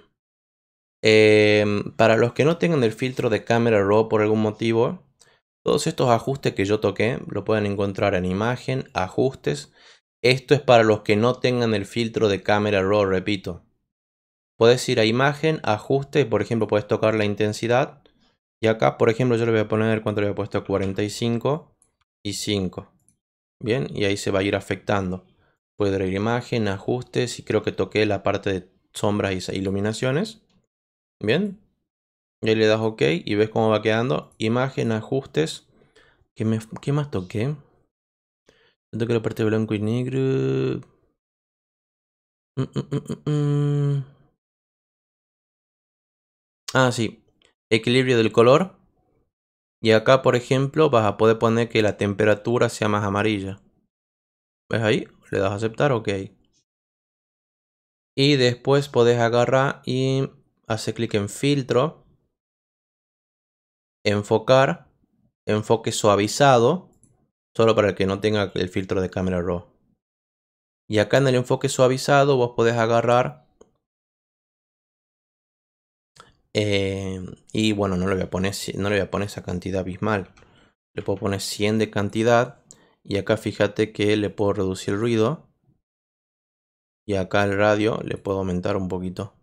Em, para los que no tengan el filtro de cámara RAW por algún motivo, todos estos ajustes que yo toqué lo pueden encontrar en imagen, ajustes. Esto es para los que no tengan el filtro de cámara RAW, repito. Puedes ir a imagen, ajustes por ejemplo, puedes tocar la intensidad. Y acá, por ejemplo, yo le voy a poner cuánto le he puesto 45 y 5. Bien, y ahí se va a ir afectando. Puedo ir imagen, ajustes y creo que toqué la parte de sombras Y iluminaciones. Bien. Y ahí le das OK y ves cómo va quedando. Imagen, ajustes. ¿Qué, me, qué más toqué? Toqué la parte de blanco y negro. Mm, mm, mm, ah, sí. Equilibrio del color. Y acá, por ejemplo, vas a poder poner que la temperatura sea más amarilla. ¿Ves ahí? Le das a aceptar, ok. Y después podés agarrar y hacer clic en filtro. Enfocar. Enfoque suavizado. Solo para el que no tenga el filtro de cámara RAW. Y acá en el enfoque suavizado vos podés agarrar Eh, y bueno, no le, voy a poner, no le voy a poner esa cantidad abismal. Le puedo poner 100 de cantidad. Y acá fíjate que le puedo reducir el ruido. Y acá el radio le puedo aumentar un poquito.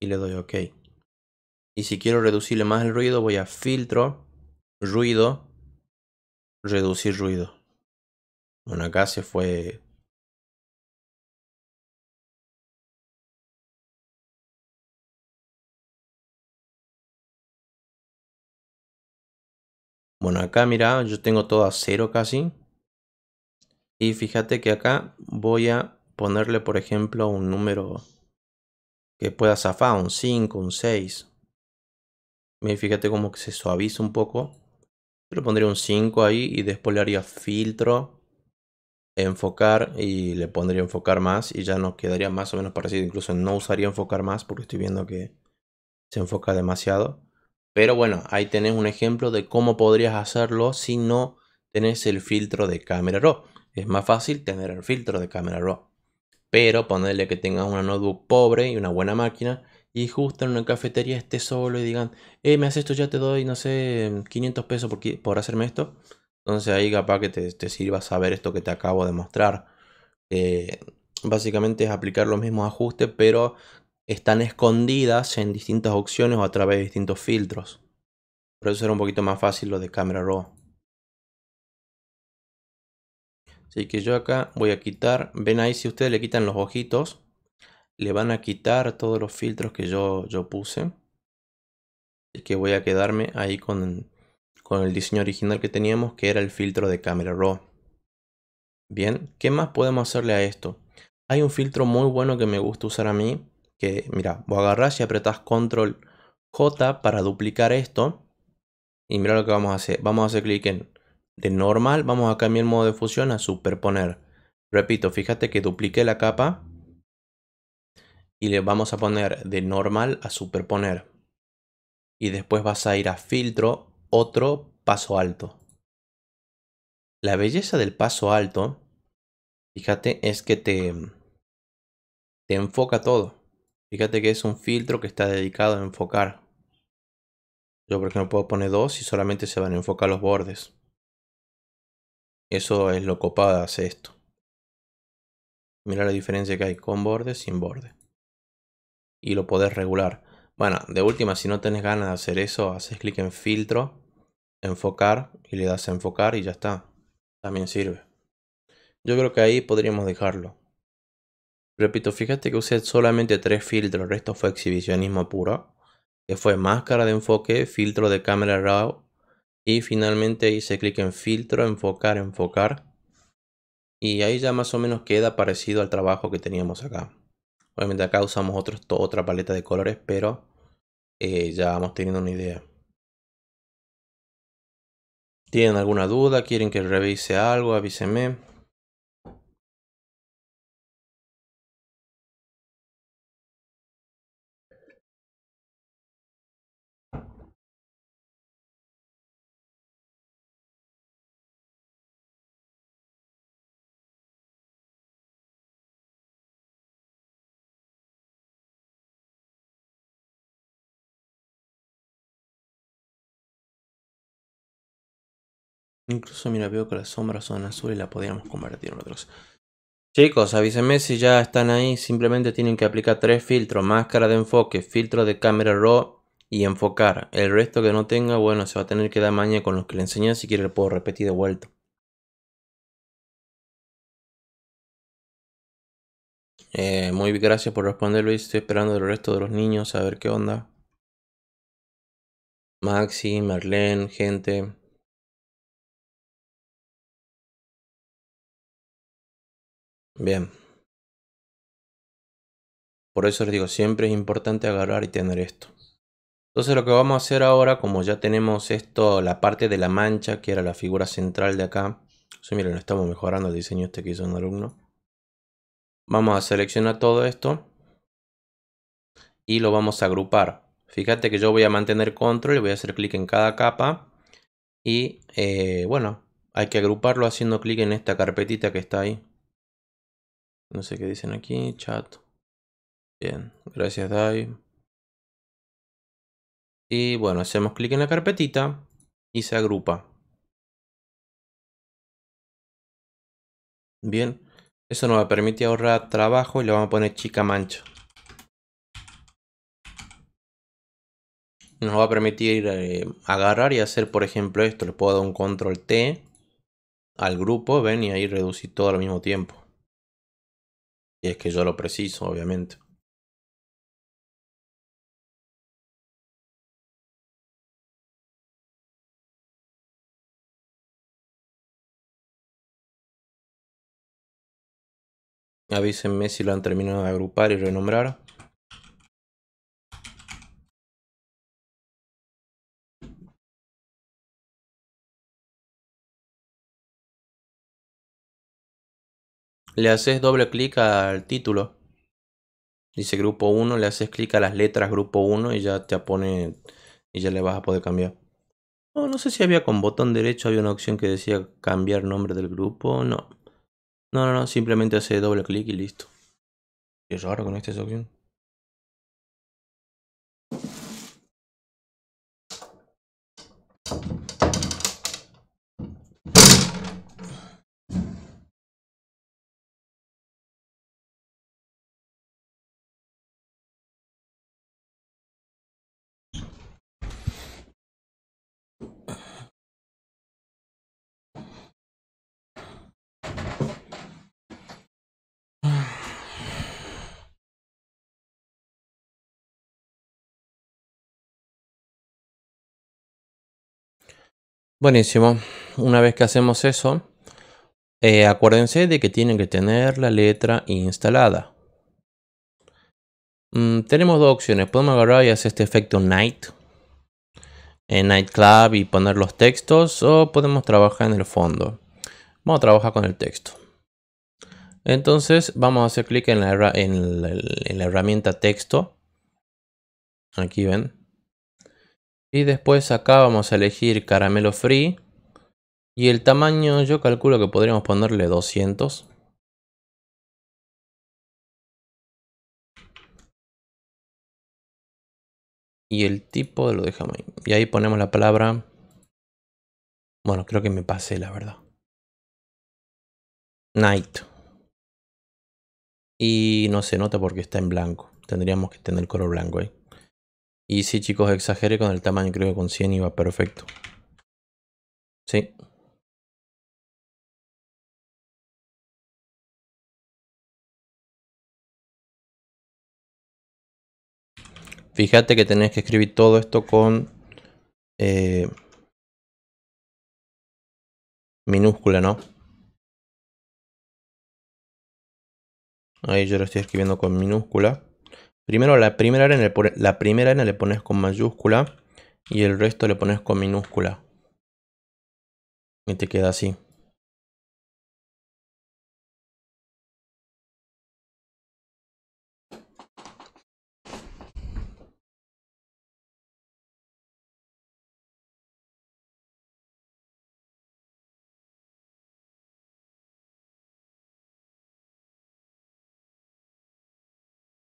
Y le doy OK. Y si quiero reducirle más el ruido, voy a filtro, ruido, reducir ruido. Bueno, acá se fue Bueno, acá mira, yo tengo todo a cero casi. Y fíjate que acá voy a ponerle, por ejemplo, un número que pueda zafar, un 5, un 6. Mira, fíjate como que se suaviza un poco. Pero pondría un 5 ahí y después le haría filtro, enfocar y le pondría enfocar más y ya nos quedaría más o menos parecido. Incluso no usaría enfocar más porque estoy viendo que se enfoca demasiado. Pero bueno, ahí tenés un ejemplo de cómo podrías hacerlo si no tenés el filtro de Camera Raw. Es más fácil tener el filtro de Camera Raw. Pero ponerle que tengas una notebook pobre y una buena máquina y justo en una cafetería esté solo y digan, eh, me haces esto, ya te doy, no sé, 500 pesos por, por hacerme esto. Entonces ahí capaz que te, sirva saber esto que te acabo de mostrar. básicamente es aplicar los mismos ajustes, pero están escondidas en distintas opciones o a través de distintos filtros. Por eso era un poquito más fácil lo de Camera Raw. Así que yo acá voy a quitar, ven ahí si ustedes le quitan los ojitos, le van a quitar todos los filtros que yo, yo puse. Así que voy a quedarme ahí con, con el diseño original que teníamos, que era el filtro de Camera Raw. Bien, ¿qué más podemos hacerle a esto? Hay un filtro muy bueno que me gusta usar a mí, que, mira, vos agarras y apretas control J para duplicar esto. Y mira lo que vamos a hacer. Vamos a hacer clic en de normal, vamos a cambiar el modo de fusión a superponer. Repito, fíjate que dupliqué la capa y le vamos a poner de normal a superponer. Y después vas a ir a filtro, otro, paso alto. La belleza del paso alto, fíjate, es que te, te enfoca todo. Fíjate que es un filtro que está dedicado a enfocar. Yo por ejemplo puedo poner dos y solamente se van a enfocar los bordes. Eso es lo copado de hacer esto. Mira la diferencia que hay con borde, sin borde. Y lo podés regular. Bueno, de última, si no tenés ganas de hacer eso, haces clic en filtro, enfocar y le das a enfocar y ya está. También sirve. Yo creo que ahí podríamos dejarlo. Repito, fíjate que usé solamente tres filtros, el resto fue exhibicionismo puro, que fue máscara de enfoque, filtro de cámara RAW y finalmente hice clic en filtro, enfocar, enfocar y ahí ya más o menos queda parecido al trabajo que teníamos acá. Obviamente acá usamos otra paleta de colores, pero eh, ya vamos teniendo una idea. ¿Tienen alguna duda? ¿Quieren que revise algo? Avísenme. Incluso, mira, veo que las sombras son azules y la podríamos convertir en otros. Chicos, avísenme si ya están ahí. Simplemente tienen que aplicar tres filtros. Máscara de enfoque, filtro de cámara RAW y enfocar. El resto que no tenga, bueno, se va a tener que dar maña con los que le enseñé. Si quiere, lo puedo repetir de vuelta. Eh, muy gracias por responder, Luis. Estoy esperando del resto de los niños a ver qué onda. Maxi, Marlene, gente. Bien. Por eso les digo, siempre es importante agarrar y tener esto. Entonces lo que vamos a hacer ahora, como ya tenemos esto, la parte de la mancha, que era la figura central de acá. mire, miren, estamos mejorando el diseño este que hizo un alumno. Vamos a seleccionar todo esto. Y lo vamos a agrupar. Fíjate que yo voy a mantener control, y voy a hacer clic en cada capa. Y eh, bueno, hay que agruparlo haciendo clic en esta carpetita que está ahí. No sé qué dicen aquí, chat. Bien, gracias Dai. Y bueno, hacemos clic en la carpetita y se agrupa. Bien, eso nos va a permitir ahorrar trabajo y le vamos a poner chica mancha. Nos va a permitir eh, agarrar y hacer, por ejemplo, esto. Le puedo dar un control T al grupo, ven, y ahí reducir todo al mismo tiempo. Y es que yo lo preciso, obviamente. Avísenme si lo han terminado de agrupar y renombrar. le haces doble clic al título. Dice grupo 1, le haces clic a las letras grupo 1 y ya te pone y ya le vas a poder cambiar. No, no sé si había con botón derecho, había una opción que decía cambiar nombre del grupo, no. No, no, no, simplemente hace doble clic y listo. Qué raro con esta opción. Buenísimo. Una vez que hacemos eso, eh, acuérdense de que tienen que tener la letra instalada. Mm, tenemos dos opciones. Podemos agarrar y hacer este efecto night. En Nightclub y poner los textos. O podemos trabajar en el fondo. Vamos a trabajar con el texto. Entonces vamos a hacer clic en en la herramienta texto. Aquí ven. Y después acá vamos a elegir caramelo free. Y el tamaño yo calculo que podríamos ponerle 200. Y el tipo lo dejamos ahí. Y ahí ponemos la palabra. Bueno, creo que me pasé la verdad. Night. Y no se nota porque está en blanco. Tendríamos que tener color blanco ahí. Y sí, chicos, exagere con el tamaño. Creo que con 100 iba perfecto. Sí. Fíjate que tenés que escribir todo esto con eh, minúscula, ¿no? Ahí yo lo estoy escribiendo con minúscula. Primero la primera arena la primera le pones con mayúscula y el resto le pones con minúscula. Y te queda así.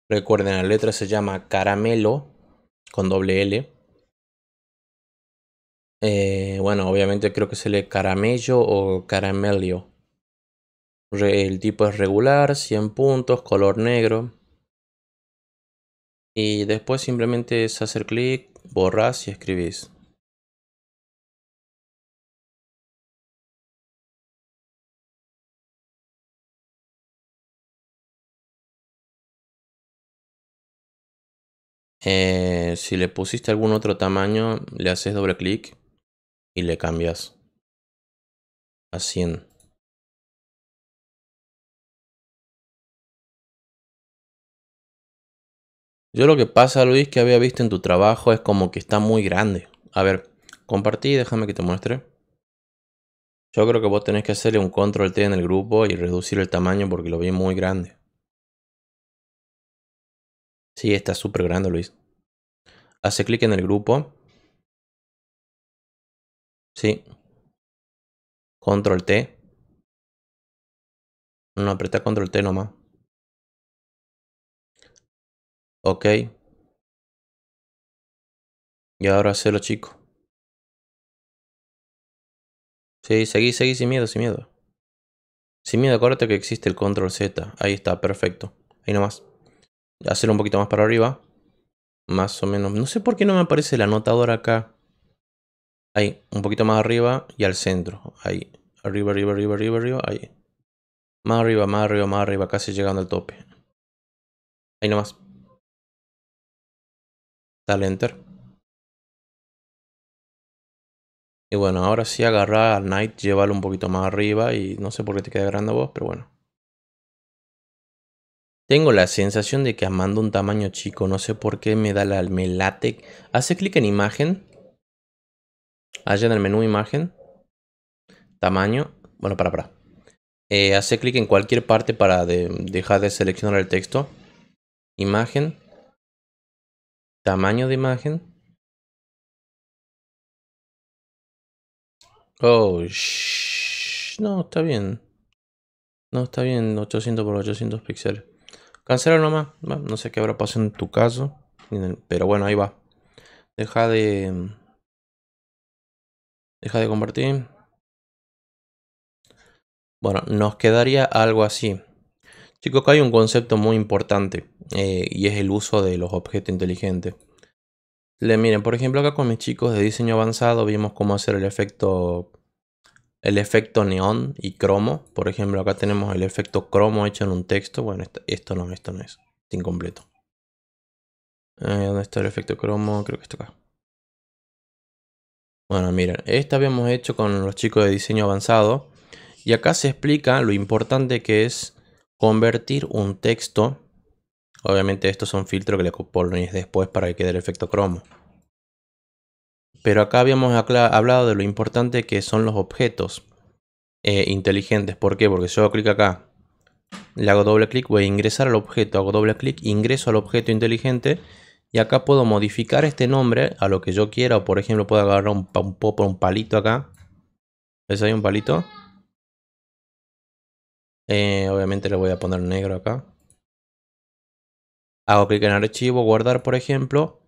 Recuerden, la letra se llama Caramelo con doble L. Eh, bueno, obviamente creo que se lee caramello o caramelio. el tipo es regular, 100 puntos, color negro. Y después simplemente es hacer clic, borrás y escribís. Eh, si le pusiste algún otro tamaño, le haces doble clic y le cambias a 100. Yo lo que pasa, Luis, que había visto en tu trabajo es como que está muy grande. A ver, compartí, déjame que te muestre. Yo creo que vos tenés que hacerle un control T en el grupo y reducir el tamaño porque lo vi muy grande. Sí, está súper grande, Luis. Hace clic en el grupo. Sí. Control T. No, aprieta control T nomás. Ok. Y ahora hacelo, chico. Sí, seguí, seguí sin miedo, sin miedo. Sin miedo, acuérdate que existe el control Z. Ahí está, perfecto. Ahí nomás hacerlo un poquito más para arriba. Más o menos. No sé por qué no me aparece la anotador acá. Ahí, un poquito más arriba y al centro. Ahí. Arriba, arriba, arriba, arriba, arriba. Ahí. Más arriba, más arriba, más arriba. Casi llegando al tope. Ahí nomás. Dale enter. Y bueno, ahora sí agarrar al Knight, llevarlo un poquito más arriba y no sé por qué te queda grande vos, pero bueno. Tengo la sensación de que amando un tamaño chico, no sé por qué me da la me Hace clic en imagen. Allá en el menú imagen. Tamaño. Bueno, para, para. Eh, hace clic en cualquier parte para dejar de seleccionar el texto. Imagen. Tamaño de imagen. Oh, shh. no, está bien. No, está bien, 800 por 800 píxeles. Cancela nomás. no sé qué habrá pasado en tu caso. Pero bueno, ahí va. Deja de. Deja de compartir. Bueno, nos quedaría algo así. Chicos, acá hay un concepto muy importante eh, y es el uso de los objetos inteligentes. Le miren, por ejemplo, acá con mis chicos de diseño avanzado vimos cómo hacer el efecto el efecto neón y cromo. Por ejemplo, acá tenemos el efecto cromo hecho en un texto. Bueno, esto, no, esto no es incompleto. Eh, ¿Dónde está el efecto cromo? Creo que está acá. Bueno, miren, esto habíamos hecho con los chicos de diseño avanzado. Y acá se explica lo importante que es convertir un texto. Obviamente estos son filtros que le ponéis después para que quede el efecto cromo. Pero acá habíamos hablado de lo importante que son los objetos eh, inteligentes. ¿Por qué? Porque yo hago clic acá, le hago doble clic, voy a ingresar al objeto, hago doble clic, ingreso al objeto inteligente y acá puedo modificar este nombre a lo que yo quiera. O por ejemplo, puedo agarrar un, un palito acá. ¿Ves ahí un palito? Eh, obviamente le voy a poner negro acá. Hago clic en archivo, guardar por ejemplo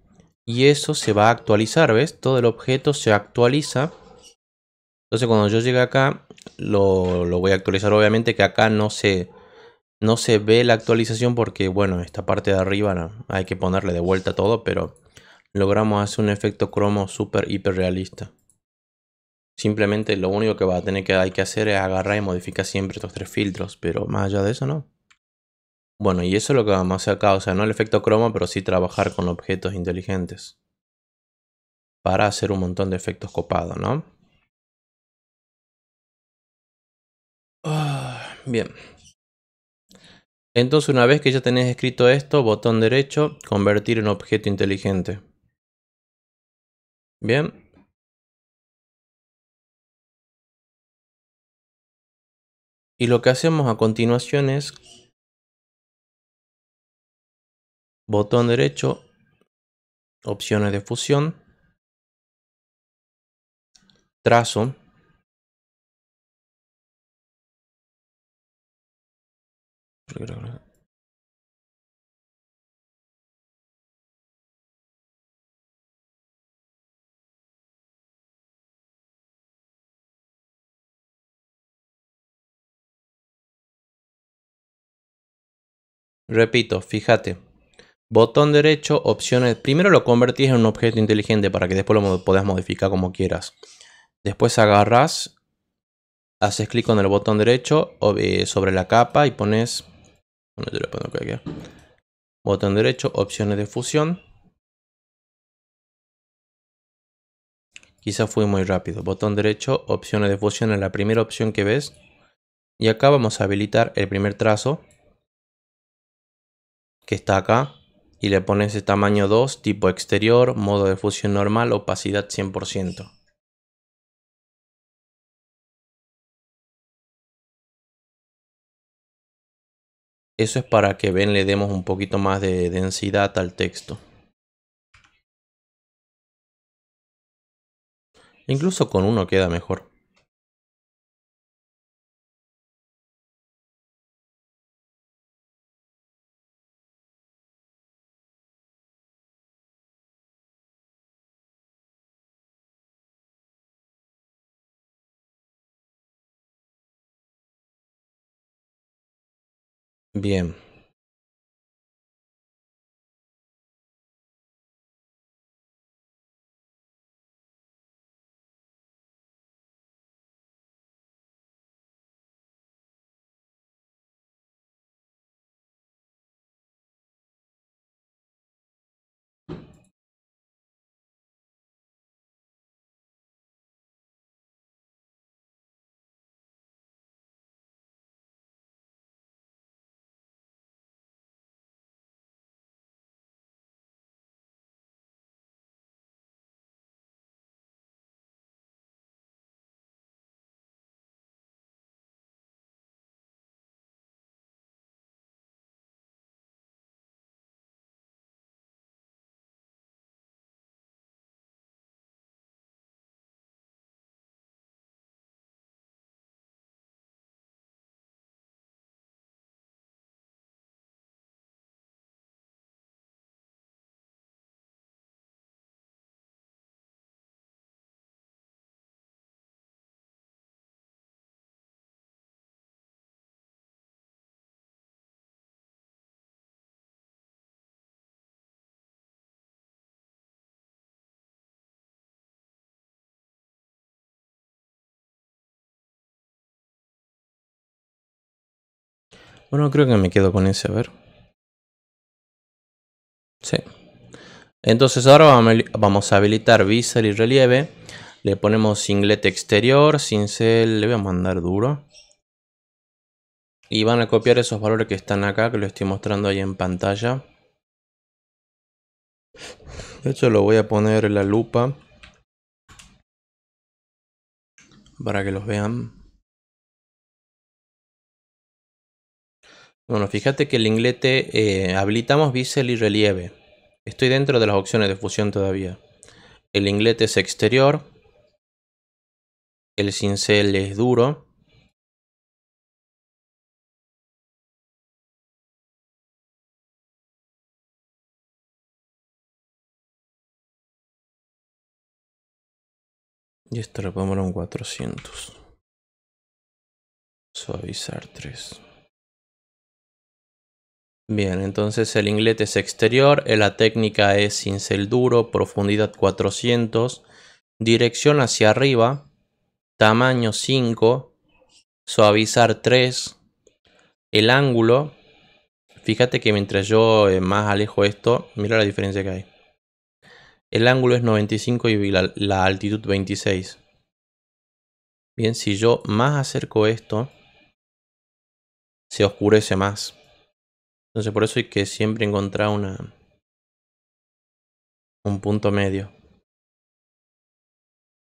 y eso se va a actualizar, ¿ves? Todo el objeto se actualiza. Entonces cuando yo llegue acá, lo, voy a actualizar. Obviamente que acá no se, no se ve la actualización porque, bueno, esta parte de arriba hay que ponerle de vuelta todo, pero logramos hacer un efecto cromo super hiper realista. Simplemente lo único que va a tener que, que hacer es agarrar y modificar siempre estos tres filtros, pero más allá de eso no. Bueno, y eso es lo que vamos a hacer acá, o sea, no el efecto croma, pero sí trabajar con objetos inteligentes. Para hacer un montón de efectos copados, ¿no? Ah, bien. Entonces una vez que ya tenés escrito esto, botón derecho, convertir en objeto inteligente. Bien. Y lo que hacemos a continuación es botón derecho, opciones de fusión, trazo, Repito, fíjate, Botón derecho, opciones. Primero lo convertís en un objeto inteligente para que después lo puedas modificar como quieras. Después agarras, haces clic en el botón derecho eh, sobre la capa y pones. Botón derecho, opciones de fusión. Quizás fui muy rápido. Botón derecho, opciones de fusión en la primera opción que ves. Y acá vamos a habilitar el primer trazo que está acá y le pones tamaño 2, tipo exterior, modo de fusión normal, opacidad 100%. Eso es para que ven le demos un poquito más de densidad al texto. Incluso con uno queda mejor. Bien. Bueno, creo que me quedo con ese, a ver. Sí. Entonces ahora vamos a habilitar bisel y relieve. Le ponemos singlet exterior, cincel, le voy a mandar duro. Y van a copiar esos valores que están acá, que lo estoy mostrando ahí en pantalla. De hecho lo voy a poner en la lupa. Para que los vean. Bueno, fíjate que el inglete eh, habilitamos bisel y relieve. Estoy dentro de las opciones de fusión todavía. El inglete es exterior. El cincel es duro. Y esto lo podemos en 400. Suavizar 3. Bien, entonces el inglete es exterior, eh, la técnica es cincel duro, profundidad 400, dirección hacia arriba, tamaño 5, suavizar 3, el ángulo. Fíjate que mientras yo eh, más alejo esto, mira la diferencia que hay. El ángulo es 95 y la altitud 26. Bien, si yo más acerco esto, se oscurece más. Entonces por eso hay que siempre encontrar una, un punto medio.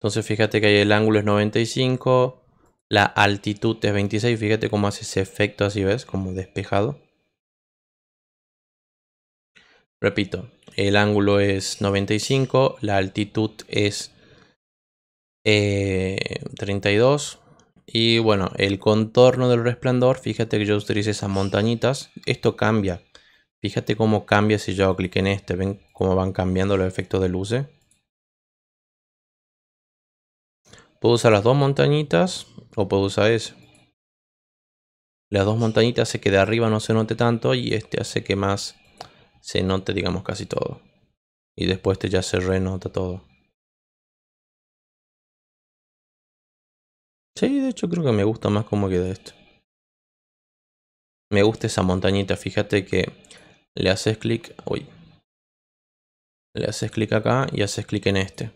Entonces fíjate que ahí el ángulo es 95, la altitud es 26, fíjate cómo hace ese efecto así, ¿ves? Como despejado. Repito, el ángulo es 95, la altitud es 32, eh, y bueno, el contorno del resplandor, fíjate que yo utilicé esas montañitas. Esto cambia. Fíjate cómo cambia si yo clic en este. ¿Ven cómo van cambiando los efectos de luces? Puedo usar las dos montañitas o puedo usar ese. Las dos montañitas hace que de arriba no se note tanto y este hace que más se note, digamos, casi todo. Y después este ya se renota todo. Sí, de hecho creo que me gusta más cómo queda esto. Me gusta esa montañita, fíjate que le haces clic, uy. Le haces clic acá y haces clic en este.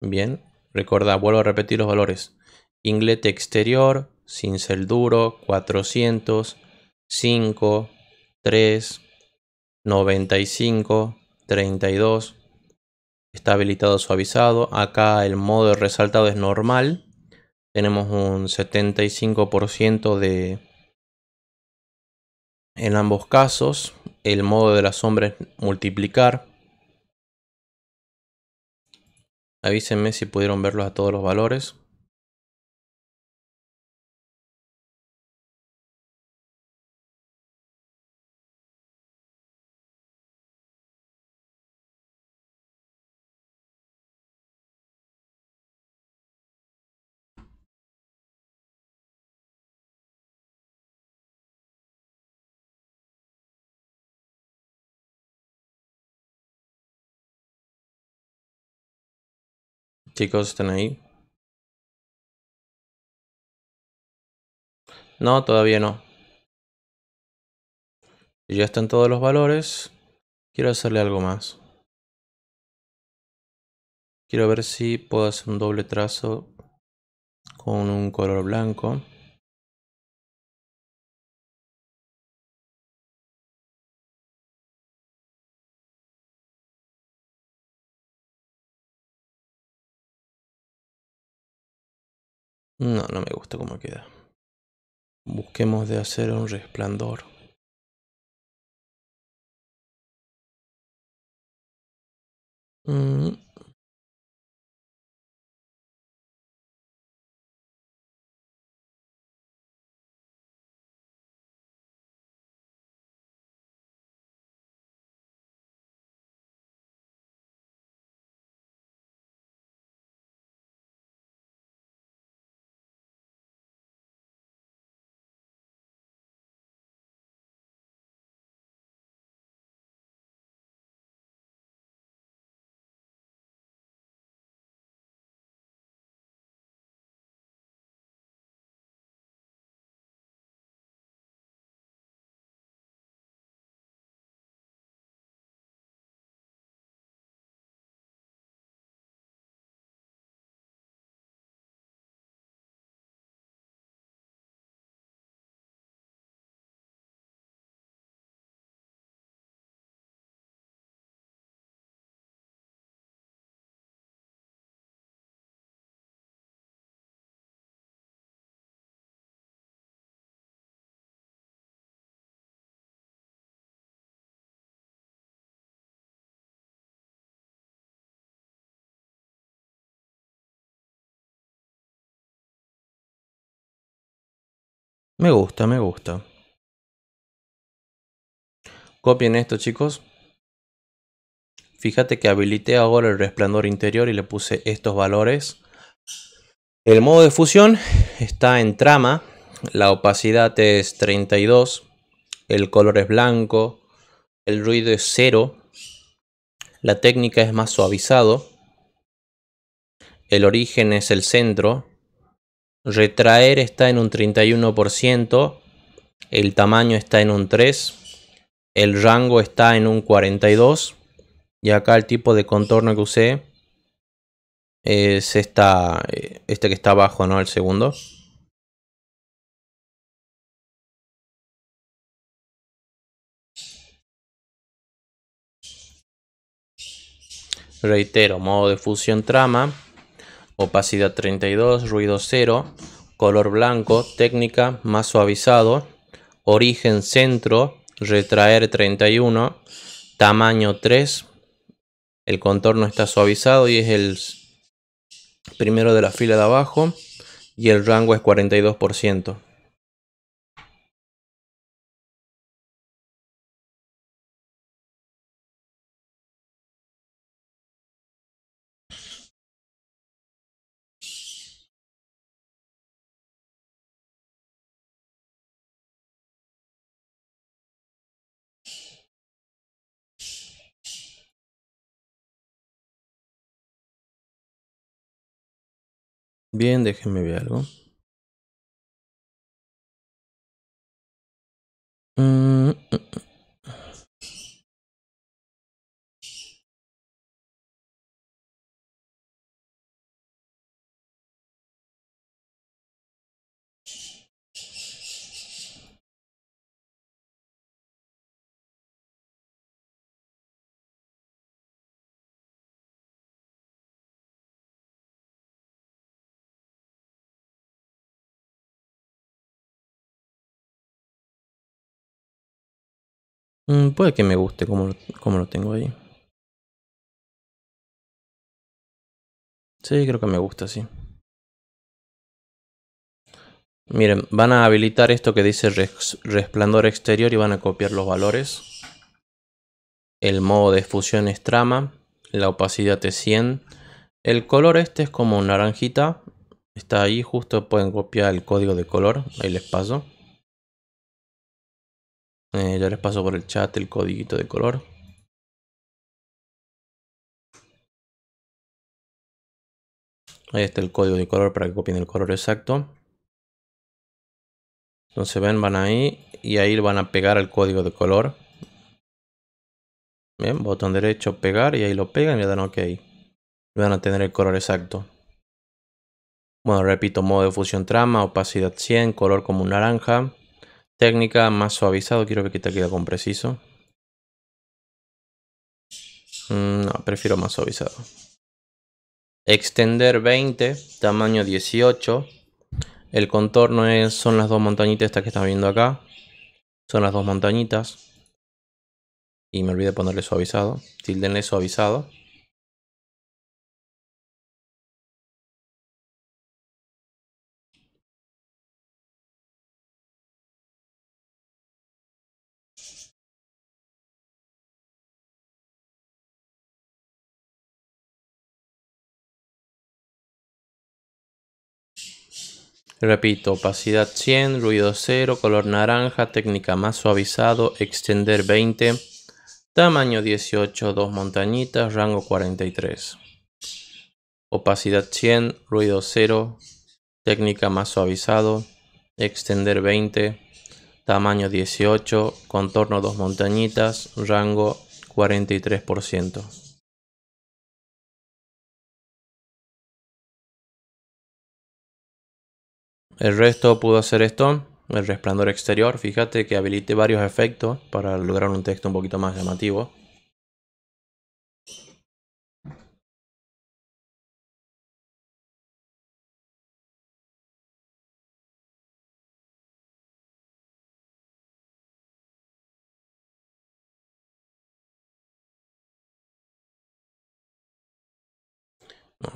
Bien, recuerda, vuelvo a repetir los valores. Inglete exterior, cincel duro, 400, 5, 3, 95, 32, Está habilitado suavizado. Acá el modo de resaltado es normal. Tenemos un 75% de... En ambos casos, el modo de la sombra es multiplicar. Avísenme si pudieron verlos a todos los valores. Chicos, ¿están ahí? No, todavía no. ya están todos los valores. Quiero hacerle algo más. Quiero ver si puedo hacer un doble trazo con un color blanco. No, no me gusta cómo queda. Busquemos de hacer un resplandor. Mm. Me gusta, me gusta. Copien esto, chicos. Fíjate que habilité ahora el resplandor interior y le puse estos valores. El modo de fusión está en trama. La opacidad es 32. El color es blanco. El ruido es cero, La técnica es más suavizado. El origen es el centro. Retraer está en un 31%. El tamaño está en un 3%. El rango está en un 42%. Y acá el tipo de contorno que usé es esta, eh, este que está abajo, ¿no? El segundo. Reitero, modo de fusión trama opacidad 32, ruido 0, color blanco, técnica más suavizado, origen centro, retraer 31, tamaño 3, el contorno está suavizado y es el primero de la fila de abajo y el rango es 42%. Bien, déjenme ver algo. Mm, mm, mm. Mm, puede que me guste como, lo tengo ahí. Sí, creo que me gusta, así. Miren, van a habilitar esto que dice resplandor exterior y van a copiar los valores. El modo de fusión es trama, la opacidad es 100. El color este es como naranjita, está ahí, justo pueden copiar el código de color, ahí les paso. Eh, ya les paso por el chat el códiguito de color. Ahí está el código de color para que copien el color exacto. Entonces ven, van ahí y ahí van a pegar el código de color. Bien, botón derecho, pegar y ahí lo pegan y le dan OK. Van a tener el color exacto. Bueno, repito, modo de fusión trama, opacidad 100, color como naranja. Técnica más suavizado, quiero que te quede con preciso. Mm, no, prefiero más suavizado. Extender 20, tamaño 18. El contorno son las dos montañitas estas que están viendo acá. Son las dos montañitas. Y me olvidé ponerle suavizado. Tildenle suavizado. Repito, opacidad 100, ruido 0, color naranja, técnica más suavizado, extender 20, tamaño 18, dos montañitas, rango 43. Opacidad 100, ruido 0, técnica más suavizado, extender 20, tamaño 18, contorno dos montañitas, rango 43%. El resto pudo hacer esto, el resplandor exterior, fíjate que habilite varios efectos para lograr un texto un poquito más llamativo.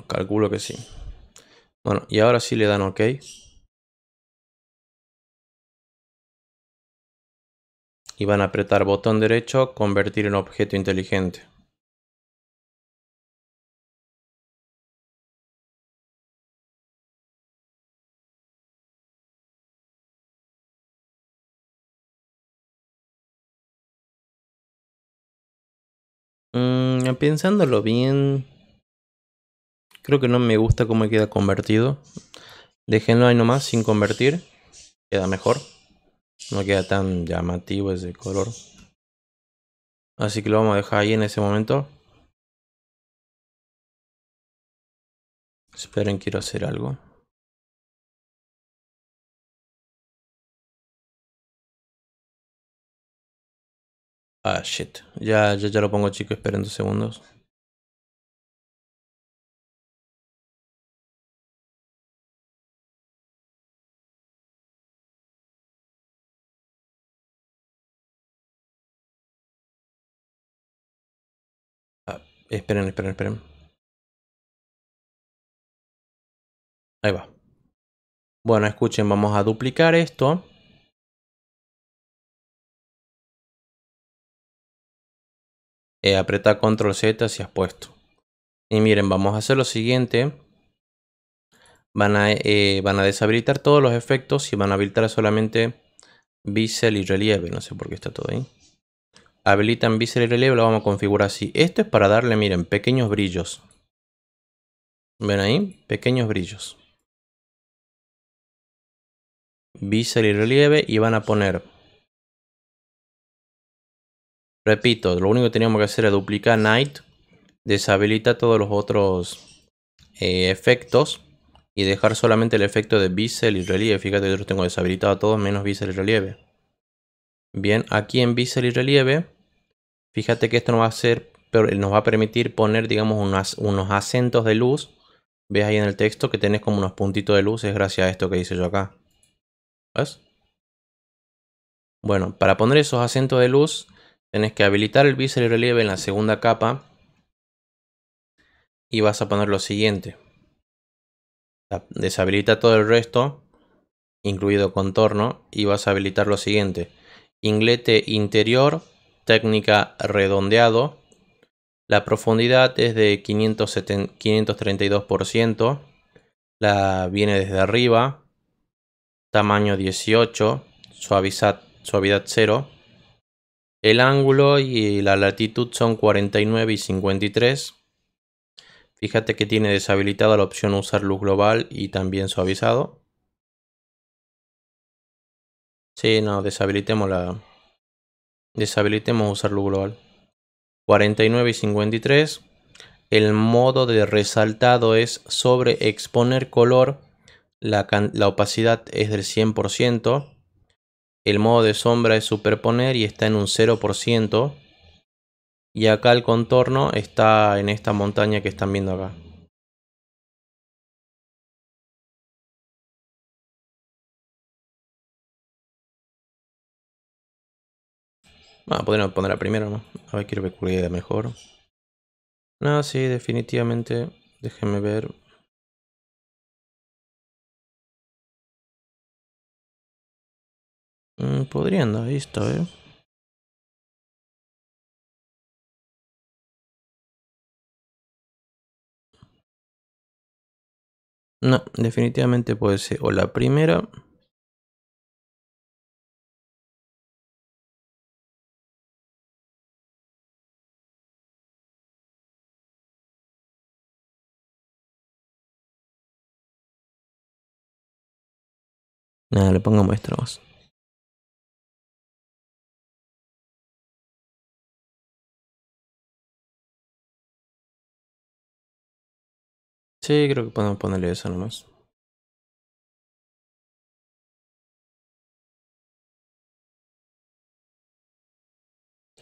calculo que sí. Bueno, y ahora sí le dan OK. y van a apretar botón derecho Convertir en objeto inteligente. Mm, pensándolo bien, creo que no me gusta cómo queda convertido. Déjenlo ahí nomás sin convertir, queda mejor. No queda tan llamativo ese color. Así que lo vamos a dejar ahí en ese momento. Esperen, quiero hacer algo. Ah, shit. Ya, ya, ya lo pongo, chicos. Esperen dos segundos. Esperen, esperen, esperen. Ahí va. Bueno, escuchen, vamos a duplicar esto. Eh, apreta control Z si has puesto. Y miren, vamos a hacer lo siguiente. Van a, eh, van a deshabilitar todos los efectos y van a habilitar solamente bisel y relieve. No sé por qué está todo ahí habilita en y Relieve, lo vamos a configurar así. Esto es para darle, miren, pequeños brillos. ¿Ven ahí? Pequeños brillos. Visceral y relieve y van a poner... Repito, lo único que teníamos que hacer es duplicar Night. Deshabilita todos los otros eh, efectos. Y dejar solamente el efecto de bisel y relieve. Fíjate, yo los tengo deshabilitado todos menos bisel y relieve. Bien, aquí en bisel y relieve Fíjate que esto nos va a hacer, nos va a permitir poner, digamos, unos acentos de luz. Ves ahí en el texto que tenés como unos puntitos de luz, es gracias a esto que hice yo acá. ¿Ves? Bueno, para poner esos acentos de luz, tenés que habilitar el bisel y relieve en la segunda capa. Y vas a poner lo siguiente. Deshabilita todo el resto, incluido contorno, y vas a habilitar lo siguiente. Inglete interior técnica redondeado. La profundidad es de 532%. La viene desde arriba. Tamaño 18. suavidad 0. El ángulo y la latitud son 49 y 53. Fíjate que tiene deshabilitada la opción usar luz global y también suavizado. Si, no, deshabilitemos la, deshabilitemos usarlo global. 49 y 53. El modo de resaltado es sobre exponer color. La, la opacidad es del 100%. El modo de sombra es superponer y está en un 0%. Y acá el contorno está en esta montaña que están viendo acá. podríamos poner la primero, ¿no? A ver, quiero ver cuál mejor. No, sí, definitivamente. Déjenme ver. Mm, podría andar esto, ¿eh? No, definitivamente puede ser o la primera Nada, le pongo muestra más. Sí, creo que podemos ponerle eso nomás.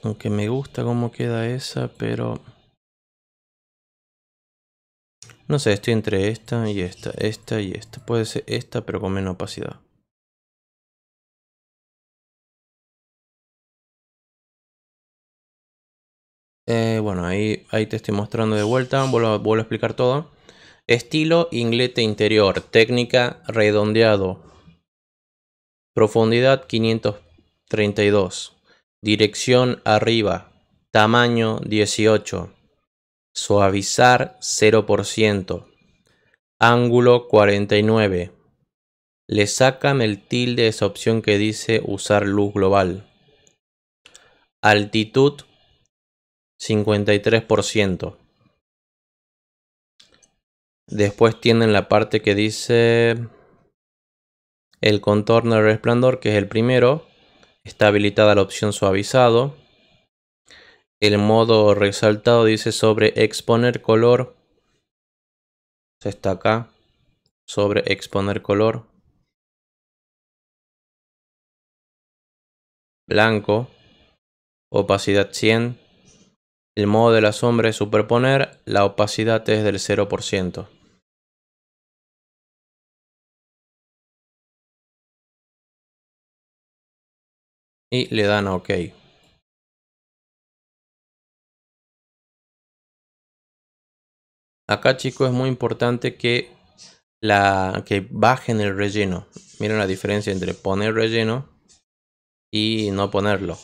Aunque me gusta cómo queda esa, pero... No sé, estoy entre esta y esta, esta y esta. Puede ser esta, pero con menos opacidad. Eh, bueno, ahí, ahí te estoy mostrando de vuelta, vuelvo, a explicar todo. Estilo, inglete interior, técnica, redondeado. Profundidad 532. Dirección arriba. Tamaño 18. Suavizar 0%. Ángulo 49. Le sacan el tilde de esa opción que dice usar luz global. Altitud 53%. Después tienen la parte que dice el contorno de resplandor, que es el primero. Está habilitada la opción suavizado. El modo resaltado dice sobre exponer color. Está acá. Sobre exponer color. Blanco. Opacidad 100 el modo de la sombra es superponer, la opacidad es del 0%. Y le dan a OK. Acá chicos es muy importante que, que bajen el relleno. Miren la diferencia entre poner relleno y no ponerlo.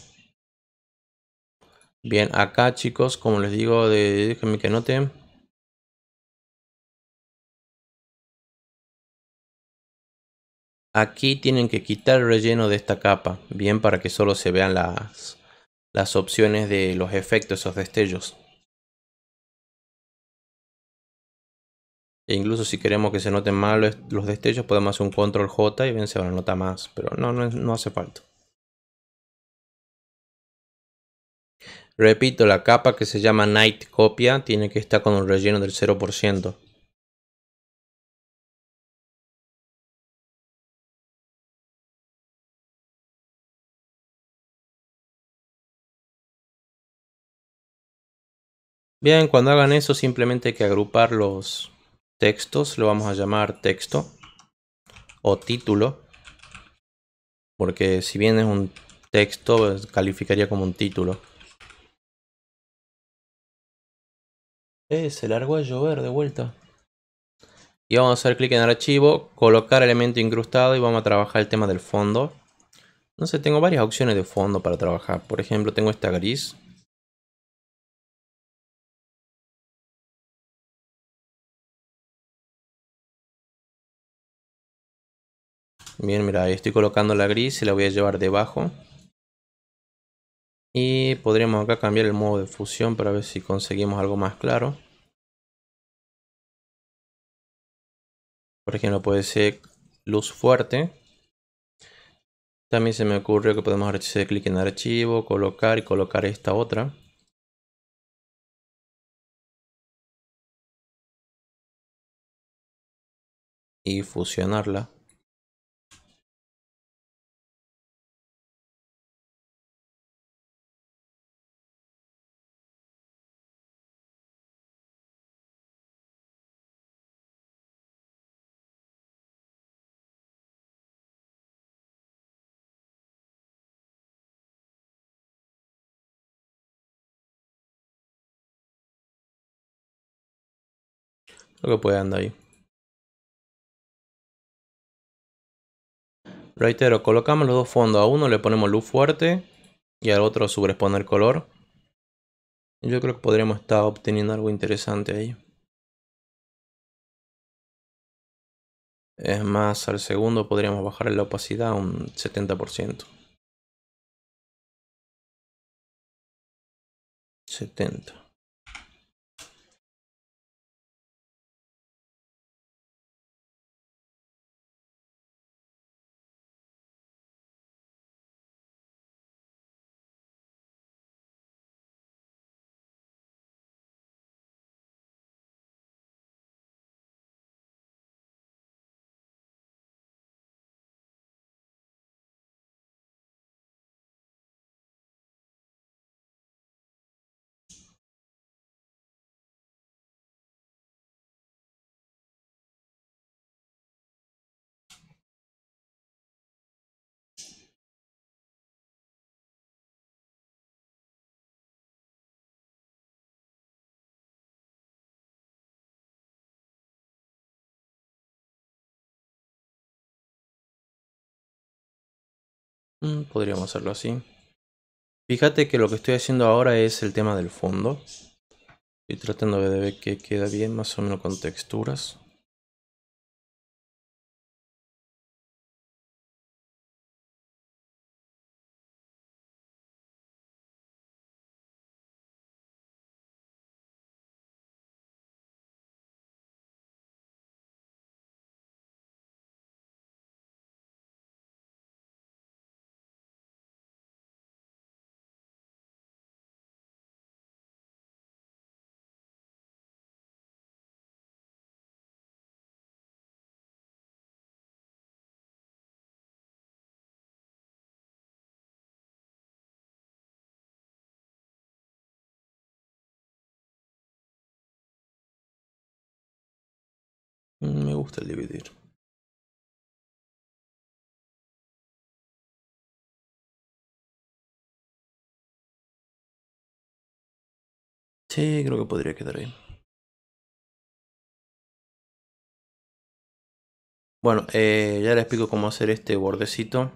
Bien, acá chicos, como les digo, déjenme que noten. Aquí tienen que quitar el relleno de esta capa, bien para que solo se vean las, opciones de los efectos, esos destellos. E incluso si queremos que se noten mal los destellos, podemos hacer un control J y bien se van a notar más, pero no, no, no hace falta. Repito, la capa que se llama Night Copia tiene que estar con un relleno del 0%. Bien, cuando hagan eso simplemente hay que agrupar los textos, lo vamos a llamar texto o título, porque si bien es un texto calificaría como un título. Eh, se largó a llover de vuelta. Y vamos a hacer clic en archivo, colocar elemento incrustado y vamos a trabajar el tema del fondo. No sé, tengo varias opciones de fondo para trabajar. Por ejemplo, tengo esta gris. Bien, mira, ahí estoy colocando la gris y la voy a llevar debajo. Y podríamos acá cambiar el modo de fusión para ver si conseguimos algo más claro. Por ejemplo, puede ser luz fuerte. También se me ocurrió que podemos hacer clic en archivo, colocar y colocar esta otra. Y fusionarla. Lo que puede andar ahí. Reitero, colocamos los dos fondos. A uno le ponemos luz fuerte y al otro sobreponer color. Yo creo que podríamos estar obteniendo algo interesante ahí. Es más, al segundo podríamos bajar la opacidad un 70%. 70. Mm, podríamos hacerlo así. Fíjate que lo que estoy haciendo ahora es el tema del fondo. Estoy tratando de ver que queda bien más o menos con texturas. gusta el dividir. Si, creo que podría quedar ahí. Bueno, eh, ya les explico cómo hacer este bordecito.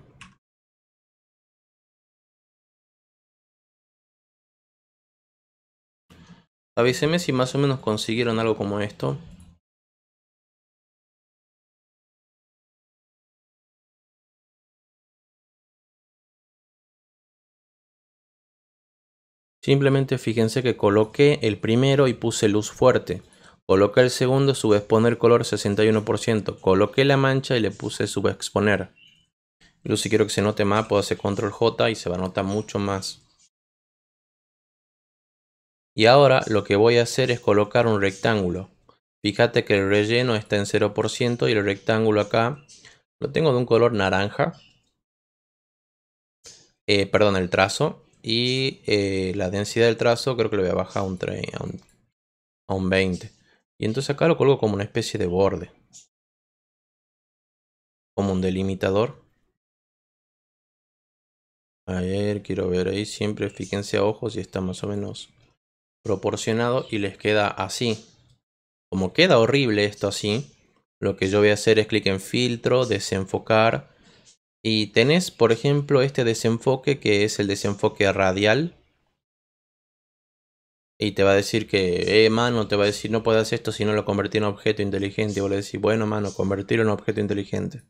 Avíseme si más o menos consiguieron algo como esto. Simplemente fíjense que coloqué el primero y puse luz fuerte. Coloqué el segundo, subexponer color 61%. Coloqué la mancha y le puse subexponer. Incluso si quiero que se note más, puedo hacer control J y se va a notar mucho más. Y ahora lo que voy a hacer es colocar un rectángulo. Fíjate que el relleno está en 0% y el rectángulo acá lo tengo de un color naranja. Eh, perdón, el trazo. Y eh, la densidad del trazo creo que lo voy a bajar a un, a un 20. Y entonces acá lo colgo como una especie de borde. Como un delimitador. A ver, quiero ver ahí. Siempre fíjense a ojos si está más o menos proporcionado y les queda así. Como queda horrible esto así, lo que yo voy a hacer es clic en filtro, desenfocar y tenés, por ejemplo, este desenfoque que es el desenfoque radial. Y te va a decir que, eh, mano, te va a decir, no puedes hacer esto si no lo convertí en objeto inteligente. Y vos le decís, bueno, mano, convertirlo en objeto inteligente.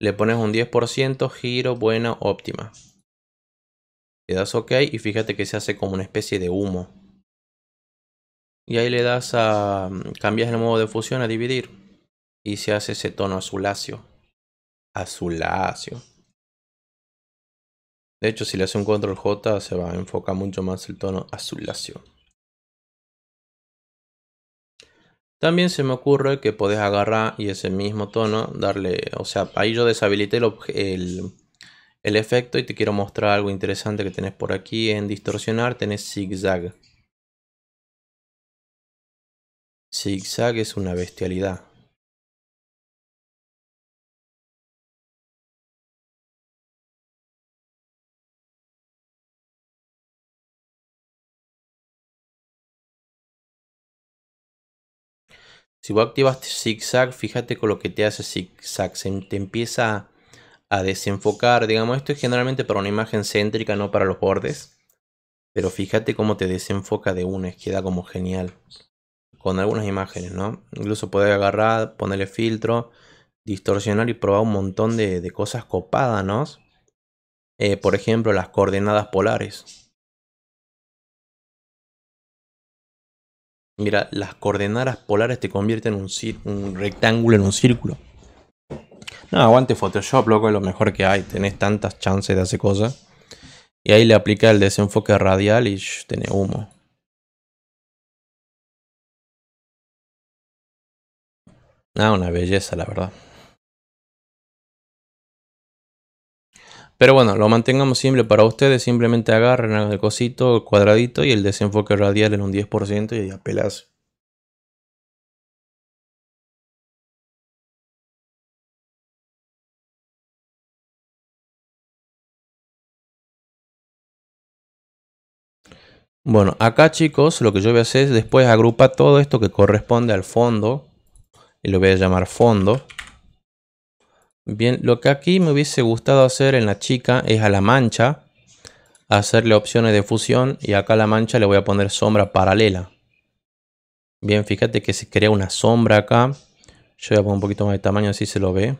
Le pones un 10%, giro, buena, óptima. Le das OK y fíjate que se hace como una especie de humo. Y ahí le das a. Mm, cambias el modo de fusión a dividir. Y se hace ese tono azuláceo azuláceo. De hecho, si le hace un control J se va a enfocar mucho más el tono azuláceo. También se me ocurre que podés agarrar y ese mismo tono darle, o sea, ahí yo deshabilité el, el efecto y te quiero mostrar algo interesante que tenés por aquí en distorsionar, tenés zigzag. Zigzag es una bestialidad. Si vos activas zigzag, fíjate con lo que te hace zigzag. Se em, te empieza a desenfocar. Digamos, esto es generalmente para una imagen céntrica, no para los bordes. Pero fíjate cómo te desenfoca de una. Queda como genial. Con algunas imágenes, ¿no? Incluso puedes agarrar, ponerle filtro, distorsionar y probar un montón de, cosas copadas, ¿no? Eh, por ejemplo, las coordenadas polares. Mira, las coordenadas polares te convierten en un, rectángulo en un círculo. No, aguante Photoshop, loco, es lo mejor que hay. Tenés tantas chances de hacer cosas. Y ahí le aplica el desenfoque radial y Tiene humo. Ah, una belleza, la verdad. Pero bueno, lo mantengamos simple para ustedes. Simplemente agarren el cosito, cuadradito y el desenfoque radial en un 10% y ya pelas. Bueno, acá chicos, lo que yo voy a hacer es después agrupar todo esto que corresponde al fondo. Y lo voy a llamar fondo. Bien, lo que aquí me hubiese gustado hacer en la chica es a la mancha hacerle opciones de fusión y acá a la mancha le voy a poner sombra paralela. Bien, fíjate que se crea una sombra acá. Yo voy a poner un poquito más de tamaño así se lo ve.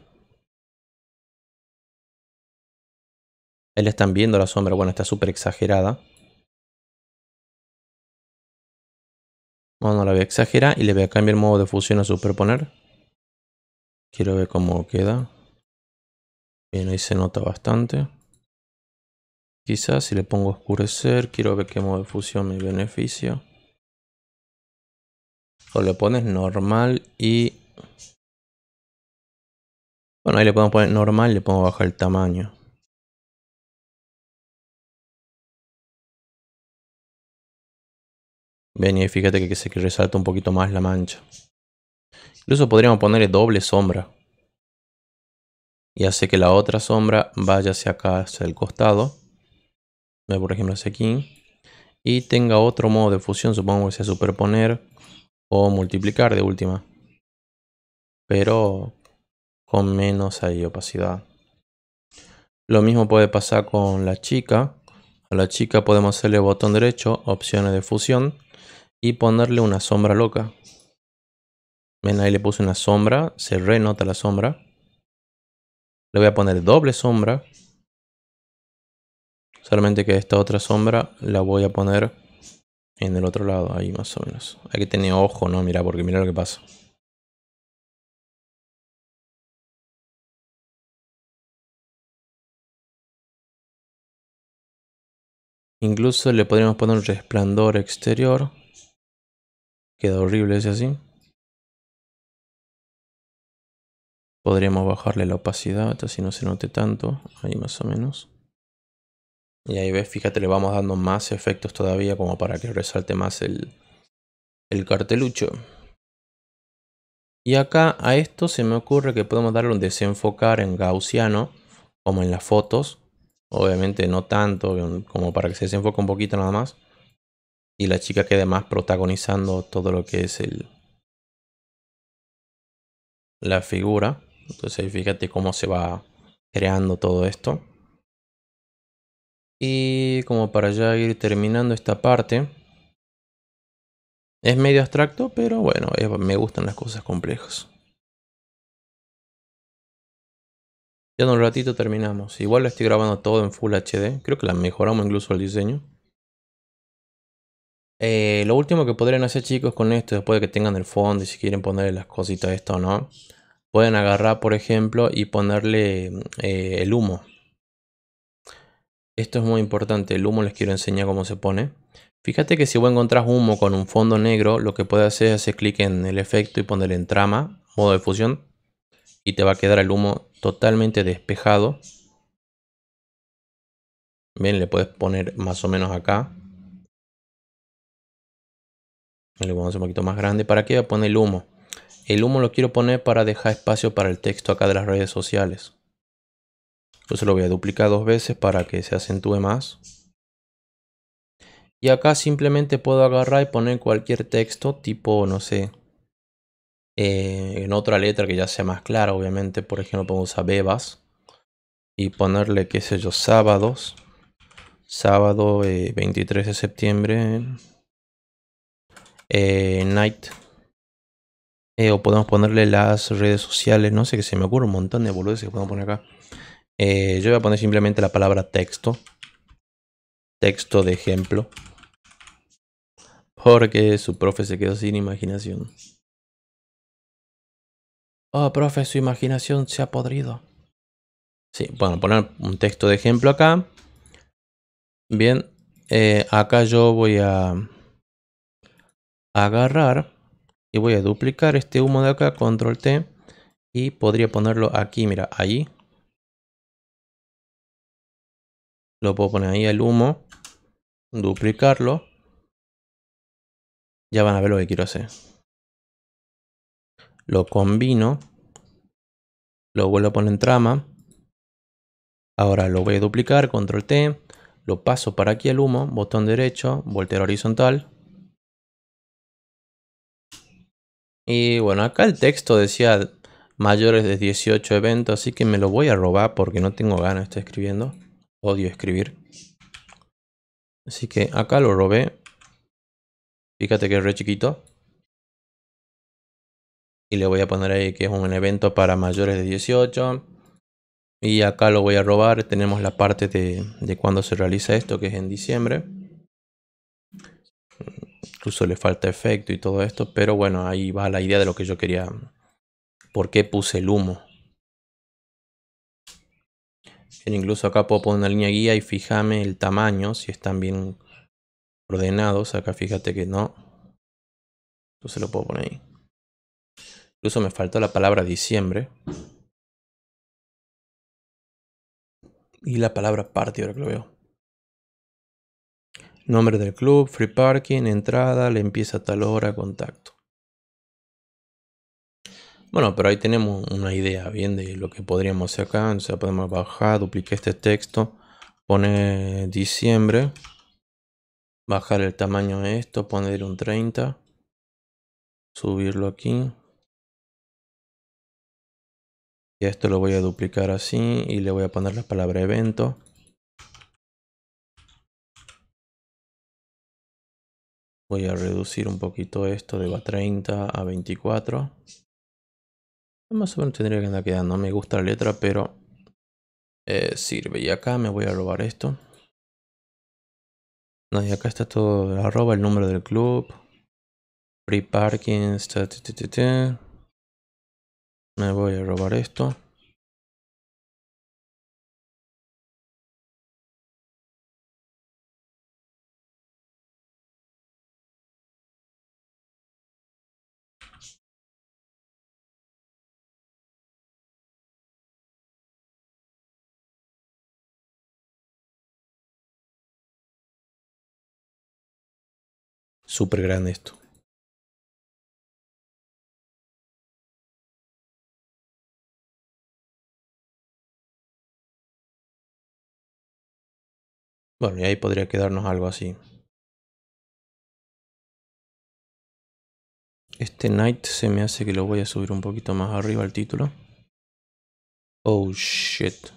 Él están viendo la sombra, bueno, está súper exagerada. Bueno, la voy a exagerar y le voy a cambiar el modo de fusión a superponer. Quiero ver cómo queda. Bien, ahí se nota bastante. Quizás si le pongo oscurecer, quiero ver qué modo de fusión me beneficia. O le pones normal y... Bueno, ahí le podemos poner normal, le pongo bajar el tamaño. Bien y fíjate que se resalta un poquito más la mancha. Incluso podríamos ponerle doble sombra y hace que la otra sombra vaya hacia acá, hacia el costado. Por ejemplo, hacia aquí. Y tenga otro modo de fusión, supongo que sea superponer o multiplicar de última. Pero con menos ahí opacidad. Lo mismo puede pasar con la chica. A la chica podemos hacerle botón derecho, opciones de fusión y ponerle una sombra loca. Ven, ahí le puse una sombra, se renota la sombra. Le voy a poner doble sombra. Solamente que esta otra sombra la voy a poner en el otro lado, ahí más o menos. Hay que ojo, ¿no? Mira, porque mira lo que pasa. Incluso le podríamos poner un resplandor exterior. Queda horrible ese así. Podríamos bajarle la opacidad hasta si no se note tanto. Ahí más o menos. Y ahí ves, fíjate, le vamos dando más efectos todavía como para que resalte más el, el cartelucho. Y acá a esto se me ocurre que podemos darle un desenfocar en gaussiano, como en las fotos. Obviamente no tanto, como para que se desenfoque un poquito nada más. Y la chica quede más protagonizando todo lo que es el la figura. Entonces fíjate cómo se va creando todo esto. Y como para ya ir terminando esta parte. Es medio abstracto, pero bueno, me gustan las cosas complejas. Ya en un ratito terminamos. Igual lo estoy grabando todo en Full HD. Creo que la mejoramos incluso el diseño. Eh, lo último que podrían hacer chicos con esto, después de que tengan el fondo y si quieren ponerle las cositas esto o no, pueden agarrar, por ejemplo, y ponerle eh, el humo. Esto es muy importante, el humo les quiero enseñar cómo se pone. Fíjate que si vos encontrás humo con un fondo negro, lo que puedes hacer es hacer clic en el efecto y ponerle en trama, modo de fusión, y te va a quedar el humo totalmente despejado. Bien, le puedes poner más o menos acá. Le ponemos un poquito más grande. ¿Para qué va a poner el humo? El humo lo quiero poner para dejar espacio para el texto acá de las redes sociales. Entonces lo voy a duplicar dos veces para que se acentúe más. Y acá simplemente puedo agarrar y poner cualquier texto tipo, no sé, eh, en otra letra que ya sea más clara, obviamente. Por ejemplo, pongo bebas. y ponerle, qué sé yo, sábados. Sábado 23 eh, de septiembre. Eh, night eh, o podemos ponerle las redes sociales, no sé, que se me ocurre un montón de boludeces que podemos poner acá. Eh, yo voy a poner simplemente la palabra texto. Texto de ejemplo. Porque su profe se quedó sin imaginación. Oh, profe, su imaginación se ha podrido. Sí, bueno, poner un texto de ejemplo acá. Bien, eh, acá yo voy a agarrar y voy a duplicar este humo de acá, control T y podría ponerlo aquí, mira, ahí. Lo puedo poner ahí el humo, duplicarlo. Ya van a ver lo que quiero hacer. Lo combino, lo vuelvo a poner en trama. Ahora lo voy a duplicar, control T, lo paso para aquí el humo, botón derecho, volteo horizontal, Y bueno, acá el texto decía mayores de 18 eventos, así que me lo voy a robar porque no tengo ganas, estar escribiendo. Odio escribir. Así que acá lo robé. Fíjate que es re chiquito. Y le voy a poner ahí que es un evento para mayores de 18. Y acá lo voy a robar. Tenemos la parte de cuando se realiza esto, que es en diciembre incluso le falta efecto y todo esto, pero bueno, ahí va la idea de lo que yo quería, por qué puse el humo. incluso acá puedo poner una línea guía y fíjame el tamaño, si están bien ordenados, acá fíjate que no, entonces lo puedo poner ahí. Incluso me faltó la palabra diciembre. Y la palabra parte ahora que lo veo. Nombre del club, free parking, entrada, le empieza tal hora, contacto. Bueno, pero ahí tenemos una idea bien de lo que podríamos hacer acá. O sea, podemos bajar, duplique este texto, poner diciembre, bajar el tamaño de esto, poner un 30, subirlo aquí. Y esto lo voy a duplicar así y le voy a poner la palabra evento. Voy a reducir un poquito esto de 30 a 24. Más o menos tendría que andar quedando. Me gusta la letra, pero eh, sirve. Y acá me voy a robar esto. y acá está todo. Arroba el número del club. pre parking. Me voy a robar esto. Súper grande esto. Bueno, y ahí podría quedarnos algo así. Este Knight se me hace que lo voy a subir un poquito más arriba al título. Oh shit.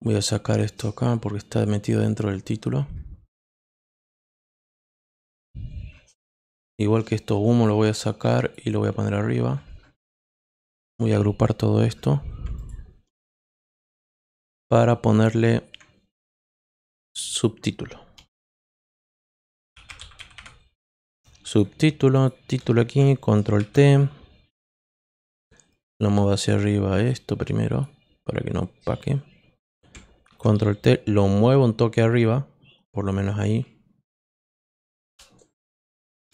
Voy a sacar esto acá porque está metido dentro del título. Igual que esto humo lo voy a sacar y lo voy a poner arriba. Voy a agrupar todo esto. Para ponerle subtítulo. Subtítulo, título aquí, control T. Lo muevo hacia arriba esto primero, para que no paque Control T, lo muevo un toque arriba, por lo menos ahí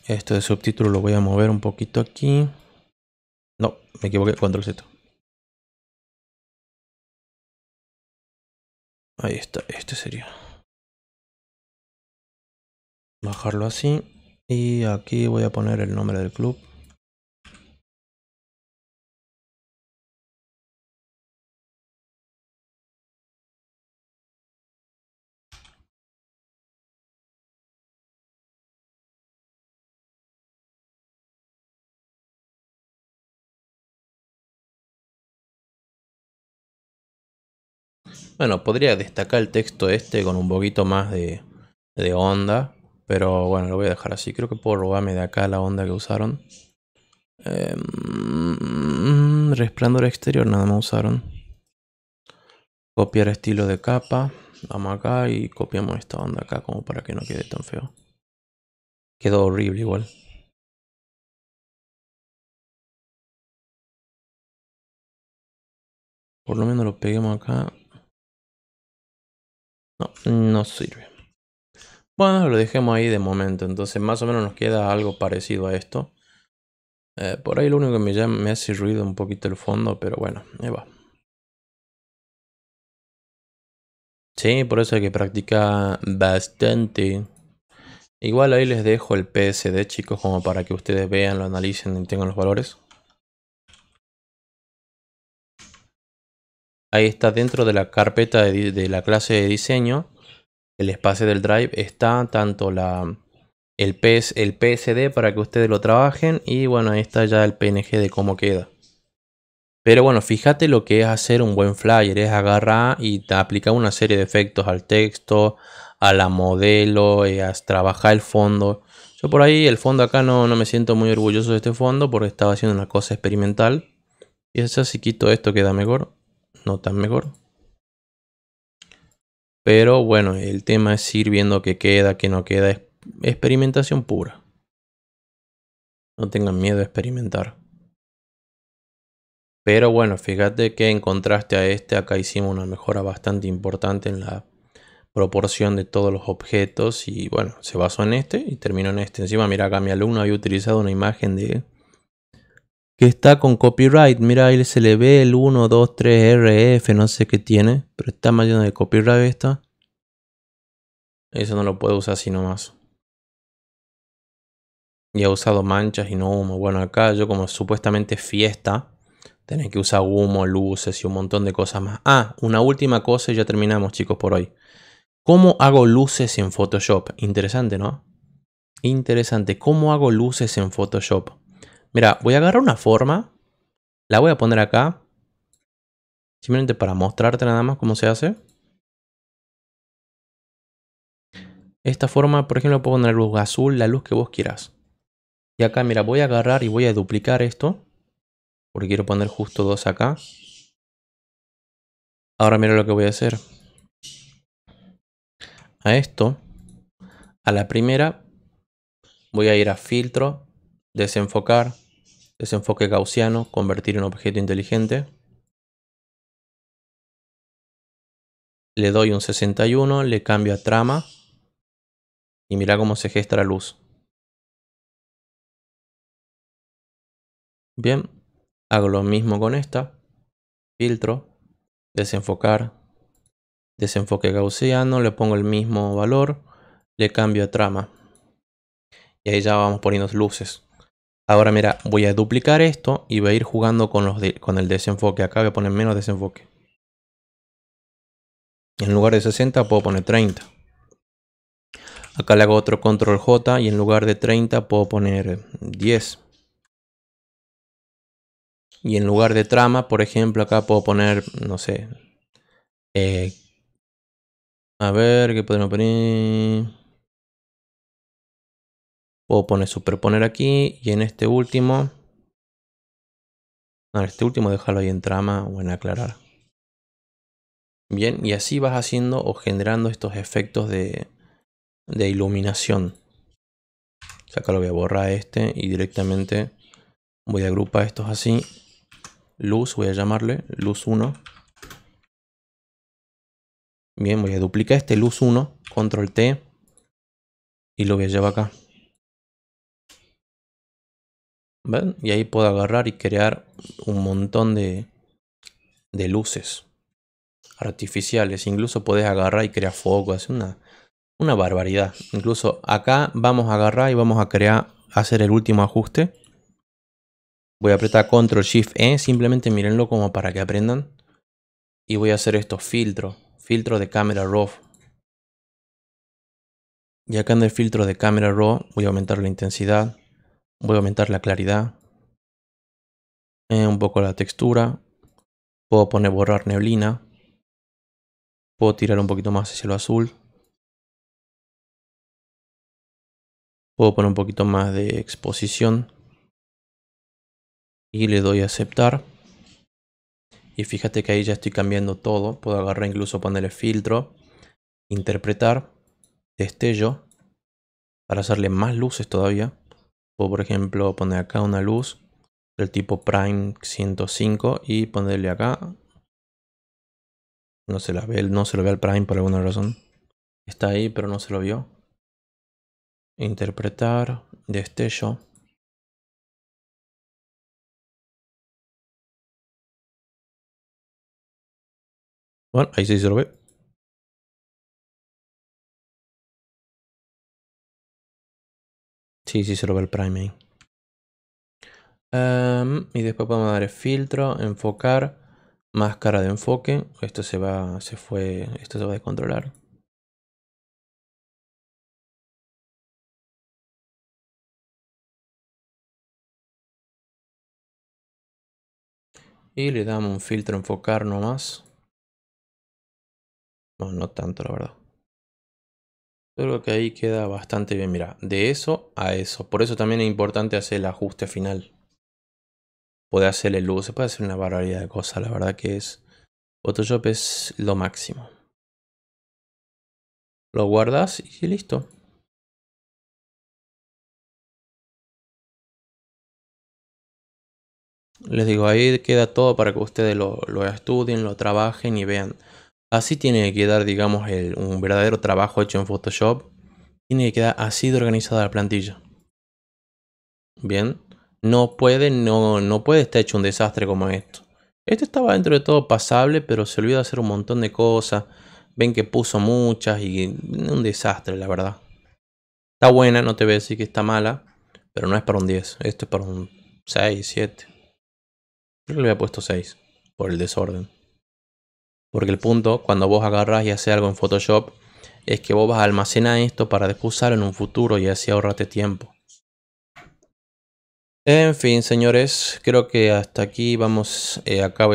esto de subtítulo lo voy a mover un poquito aquí. No, me equivoqué, control Z. Ahí está, este sería. Bajarlo así. Y aquí voy a poner el nombre del club. Bueno, podría destacar el texto este con un poquito más de, onda. Pero bueno, lo voy a dejar así. Creo que puedo robarme de acá la onda que usaron. Em, resplandor exterior nada más usaron. Copiar estilo de capa. Vamos acá y copiamos esta onda acá como para que no quede tan feo. Quedó horrible igual. Por lo menos lo peguemos acá. No, sirve. Bueno, lo dejemos ahí de momento. Entonces más o menos nos queda algo parecido a esto. Eh, por ahí lo único que me, me hace ruido un poquito el fondo, pero bueno, ahí va. Sí, por eso hay que practicar bastante. Igual ahí les dejo el PSD, chicos, como para que ustedes vean, lo analicen y tengan los valores. ahí está dentro de la carpeta de, la clase de diseño, el espacio del drive está tanto la, el, el PSD para que ustedes lo trabajen y bueno, ahí está ya el PNG de cómo queda. Pero bueno, fíjate lo que es hacer un buen flyer, es agarrar y aplicar una serie de efectos al texto, a la modelo, eh, trabajar el fondo. Yo por ahí el fondo acá no, no, me siento muy orgulloso de este fondo porque estaba haciendo una cosa experimental. Y eso si quito esto queda mejor no tan mejor. Pero bueno, el tema es ir viendo qué queda, qué no queda. Es experimentación pura. No tengan miedo a experimentar. Pero bueno, fíjate que en contraste a este, acá hicimos una mejora bastante importante en la proporción de todos los objetos. Y bueno, se basó en este y terminó en este. Encima, mira acá mi alumno había utilizado una imagen de que está con copyright. Mira, ahí se le ve el 1, 2, 3, RF, no sé qué tiene, pero está más lleno de copyright esta. Eso no lo puedo usar así nomás. Y ha usado manchas y no humo. Bueno, acá yo como supuestamente fiesta, tenés que usar humo, luces y un montón de cosas más. Ah, una última cosa y ya terminamos chicos por hoy. ¿Cómo hago luces en Photoshop? Interesante, ¿no? Interesante. ¿Cómo hago luces en Photoshop? Mira, voy a agarrar una forma. La voy a poner acá. Simplemente para mostrarte nada más cómo se hace. Esta forma, por ejemplo, puedo poner luz azul, la luz que vos quieras. Y acá, mira, voy a agarrar y voy a duplicar esto. Porque quiero poner justo dos acá. Ahora mira lo que voy a hacer. A esto, a la primera, voy a ir a filtro, desenfocar, desenfoque gaussiano, convertir en objeto inteligente. Le doy un 61, le cambio a trama y mira cómo se gesta la luz. Bien, hago lo mismo con esta. Filtro, desenfocar, desenfoque gaussiano, le pongo el mismo valor, le cambio a trama. Y ahí ya vamos poniendo luces. Ahora mira, voy a duplicar esto y voy a ir jugando con, los con el desenfoque. Acá voy a poner menos desenfoque. En lugar de 60 puedo poner 30. Acá le hago otro control J y en lugar de 30 puedo poner 10. Y en lugar de trama, por ejemplo, acá puedo poner, no sé. Eh, a ver, ¿qué podemos poner? Puedo poner superponer aquí y en este último. No, este último déjalo ahí en trama o en aclarar. Bien, y así vas haciendo o generando estos efectos de, de iluminación. O acá lo voy a borrar este y directamente voy a agrupar estos así. Luz, voy a llamarle luz 1. Bien, voy a duplicar este luz 1, control T y lo voy a llevar acá. Y ahí puedo agarrar y crear un montón de, luces artificiales. Incluso puedes agarrar y crear fuego. Es una, barbaridad. Incluso acá vamos a agarrar y vamos a crear, hacer el último ajuste. Voy a apretar Control Shift E, simplemente mírenlo como para que aprendan. Y voy a hacer estos filtros, filtro de cámara RAW. Y acá en el filtro de cámara RAW voy a aumentar la intensidad. Voy a aumentar la claridad. Eh, un poco la textura. Puedo poner borrar neblina. Puedo tirar un poquito más hacia cielo azul. Puedo poner un poquito más de exposición. Y le doy a aceptar. Y fíjate que ahí ya estoy cambiando todo. Puedo agarrar incluso ponerle filtro. Interpretar. Destello. Para hacerle más luces todavía. Puedo, por ejemplo, poner acá una luz del tipo Prime 105 y ponerle acá. No se, la ve, no se lo ve al Prime por alguna razón. Está ahí, pero no se lo vio. Interpretar, destello. Bueno, ahí sí se lo ve. Sí, sí se lo ve el prime em, y después podemos dar filtro, enfocar, máscara de enfoque. Esto se va, se fue, esto se va a descontrolar. Y le damos un filtro enfocar nomás. Bueno, no tanto la verdad creo que ahí queda bastante bien, mira, de eso a eso. Por eso también es importante hacer el ajuste final. Puede hacerle el luz, se puede hacer una barbaridad de cosas, la verdad que es... Photoshop es lo máximo. Lo guardas y listo. Les digo, ahí queda todo para que ustedes lo estudien, lo trabajen y vean. Así tiene que quedar, digamos, un verdadero trabajo hecho en Photoshop. Tiene que quedar así de organizada la plantilla. Bien, no puede, no, no puede estar hecho un desastre como esto. Esto estaba dentro de todo pasable, pero se olvidó hacer un montón de cosas. Ven que puso muchas y un desastre, la verdad. Está buena, no te voy a decir que está mala, pero no es para un 10. Esto es para un 6, 7. Creo que le había puesto 6 por el desorden. Porque el punto, cuando vos agarras y haces algo en Photoshop, es que vos vas a almacenar esto para después usarlo en un futuro y así ahorrate tiempo. En fin, señores, creo que hasta aquí vamos, eh, a acabar.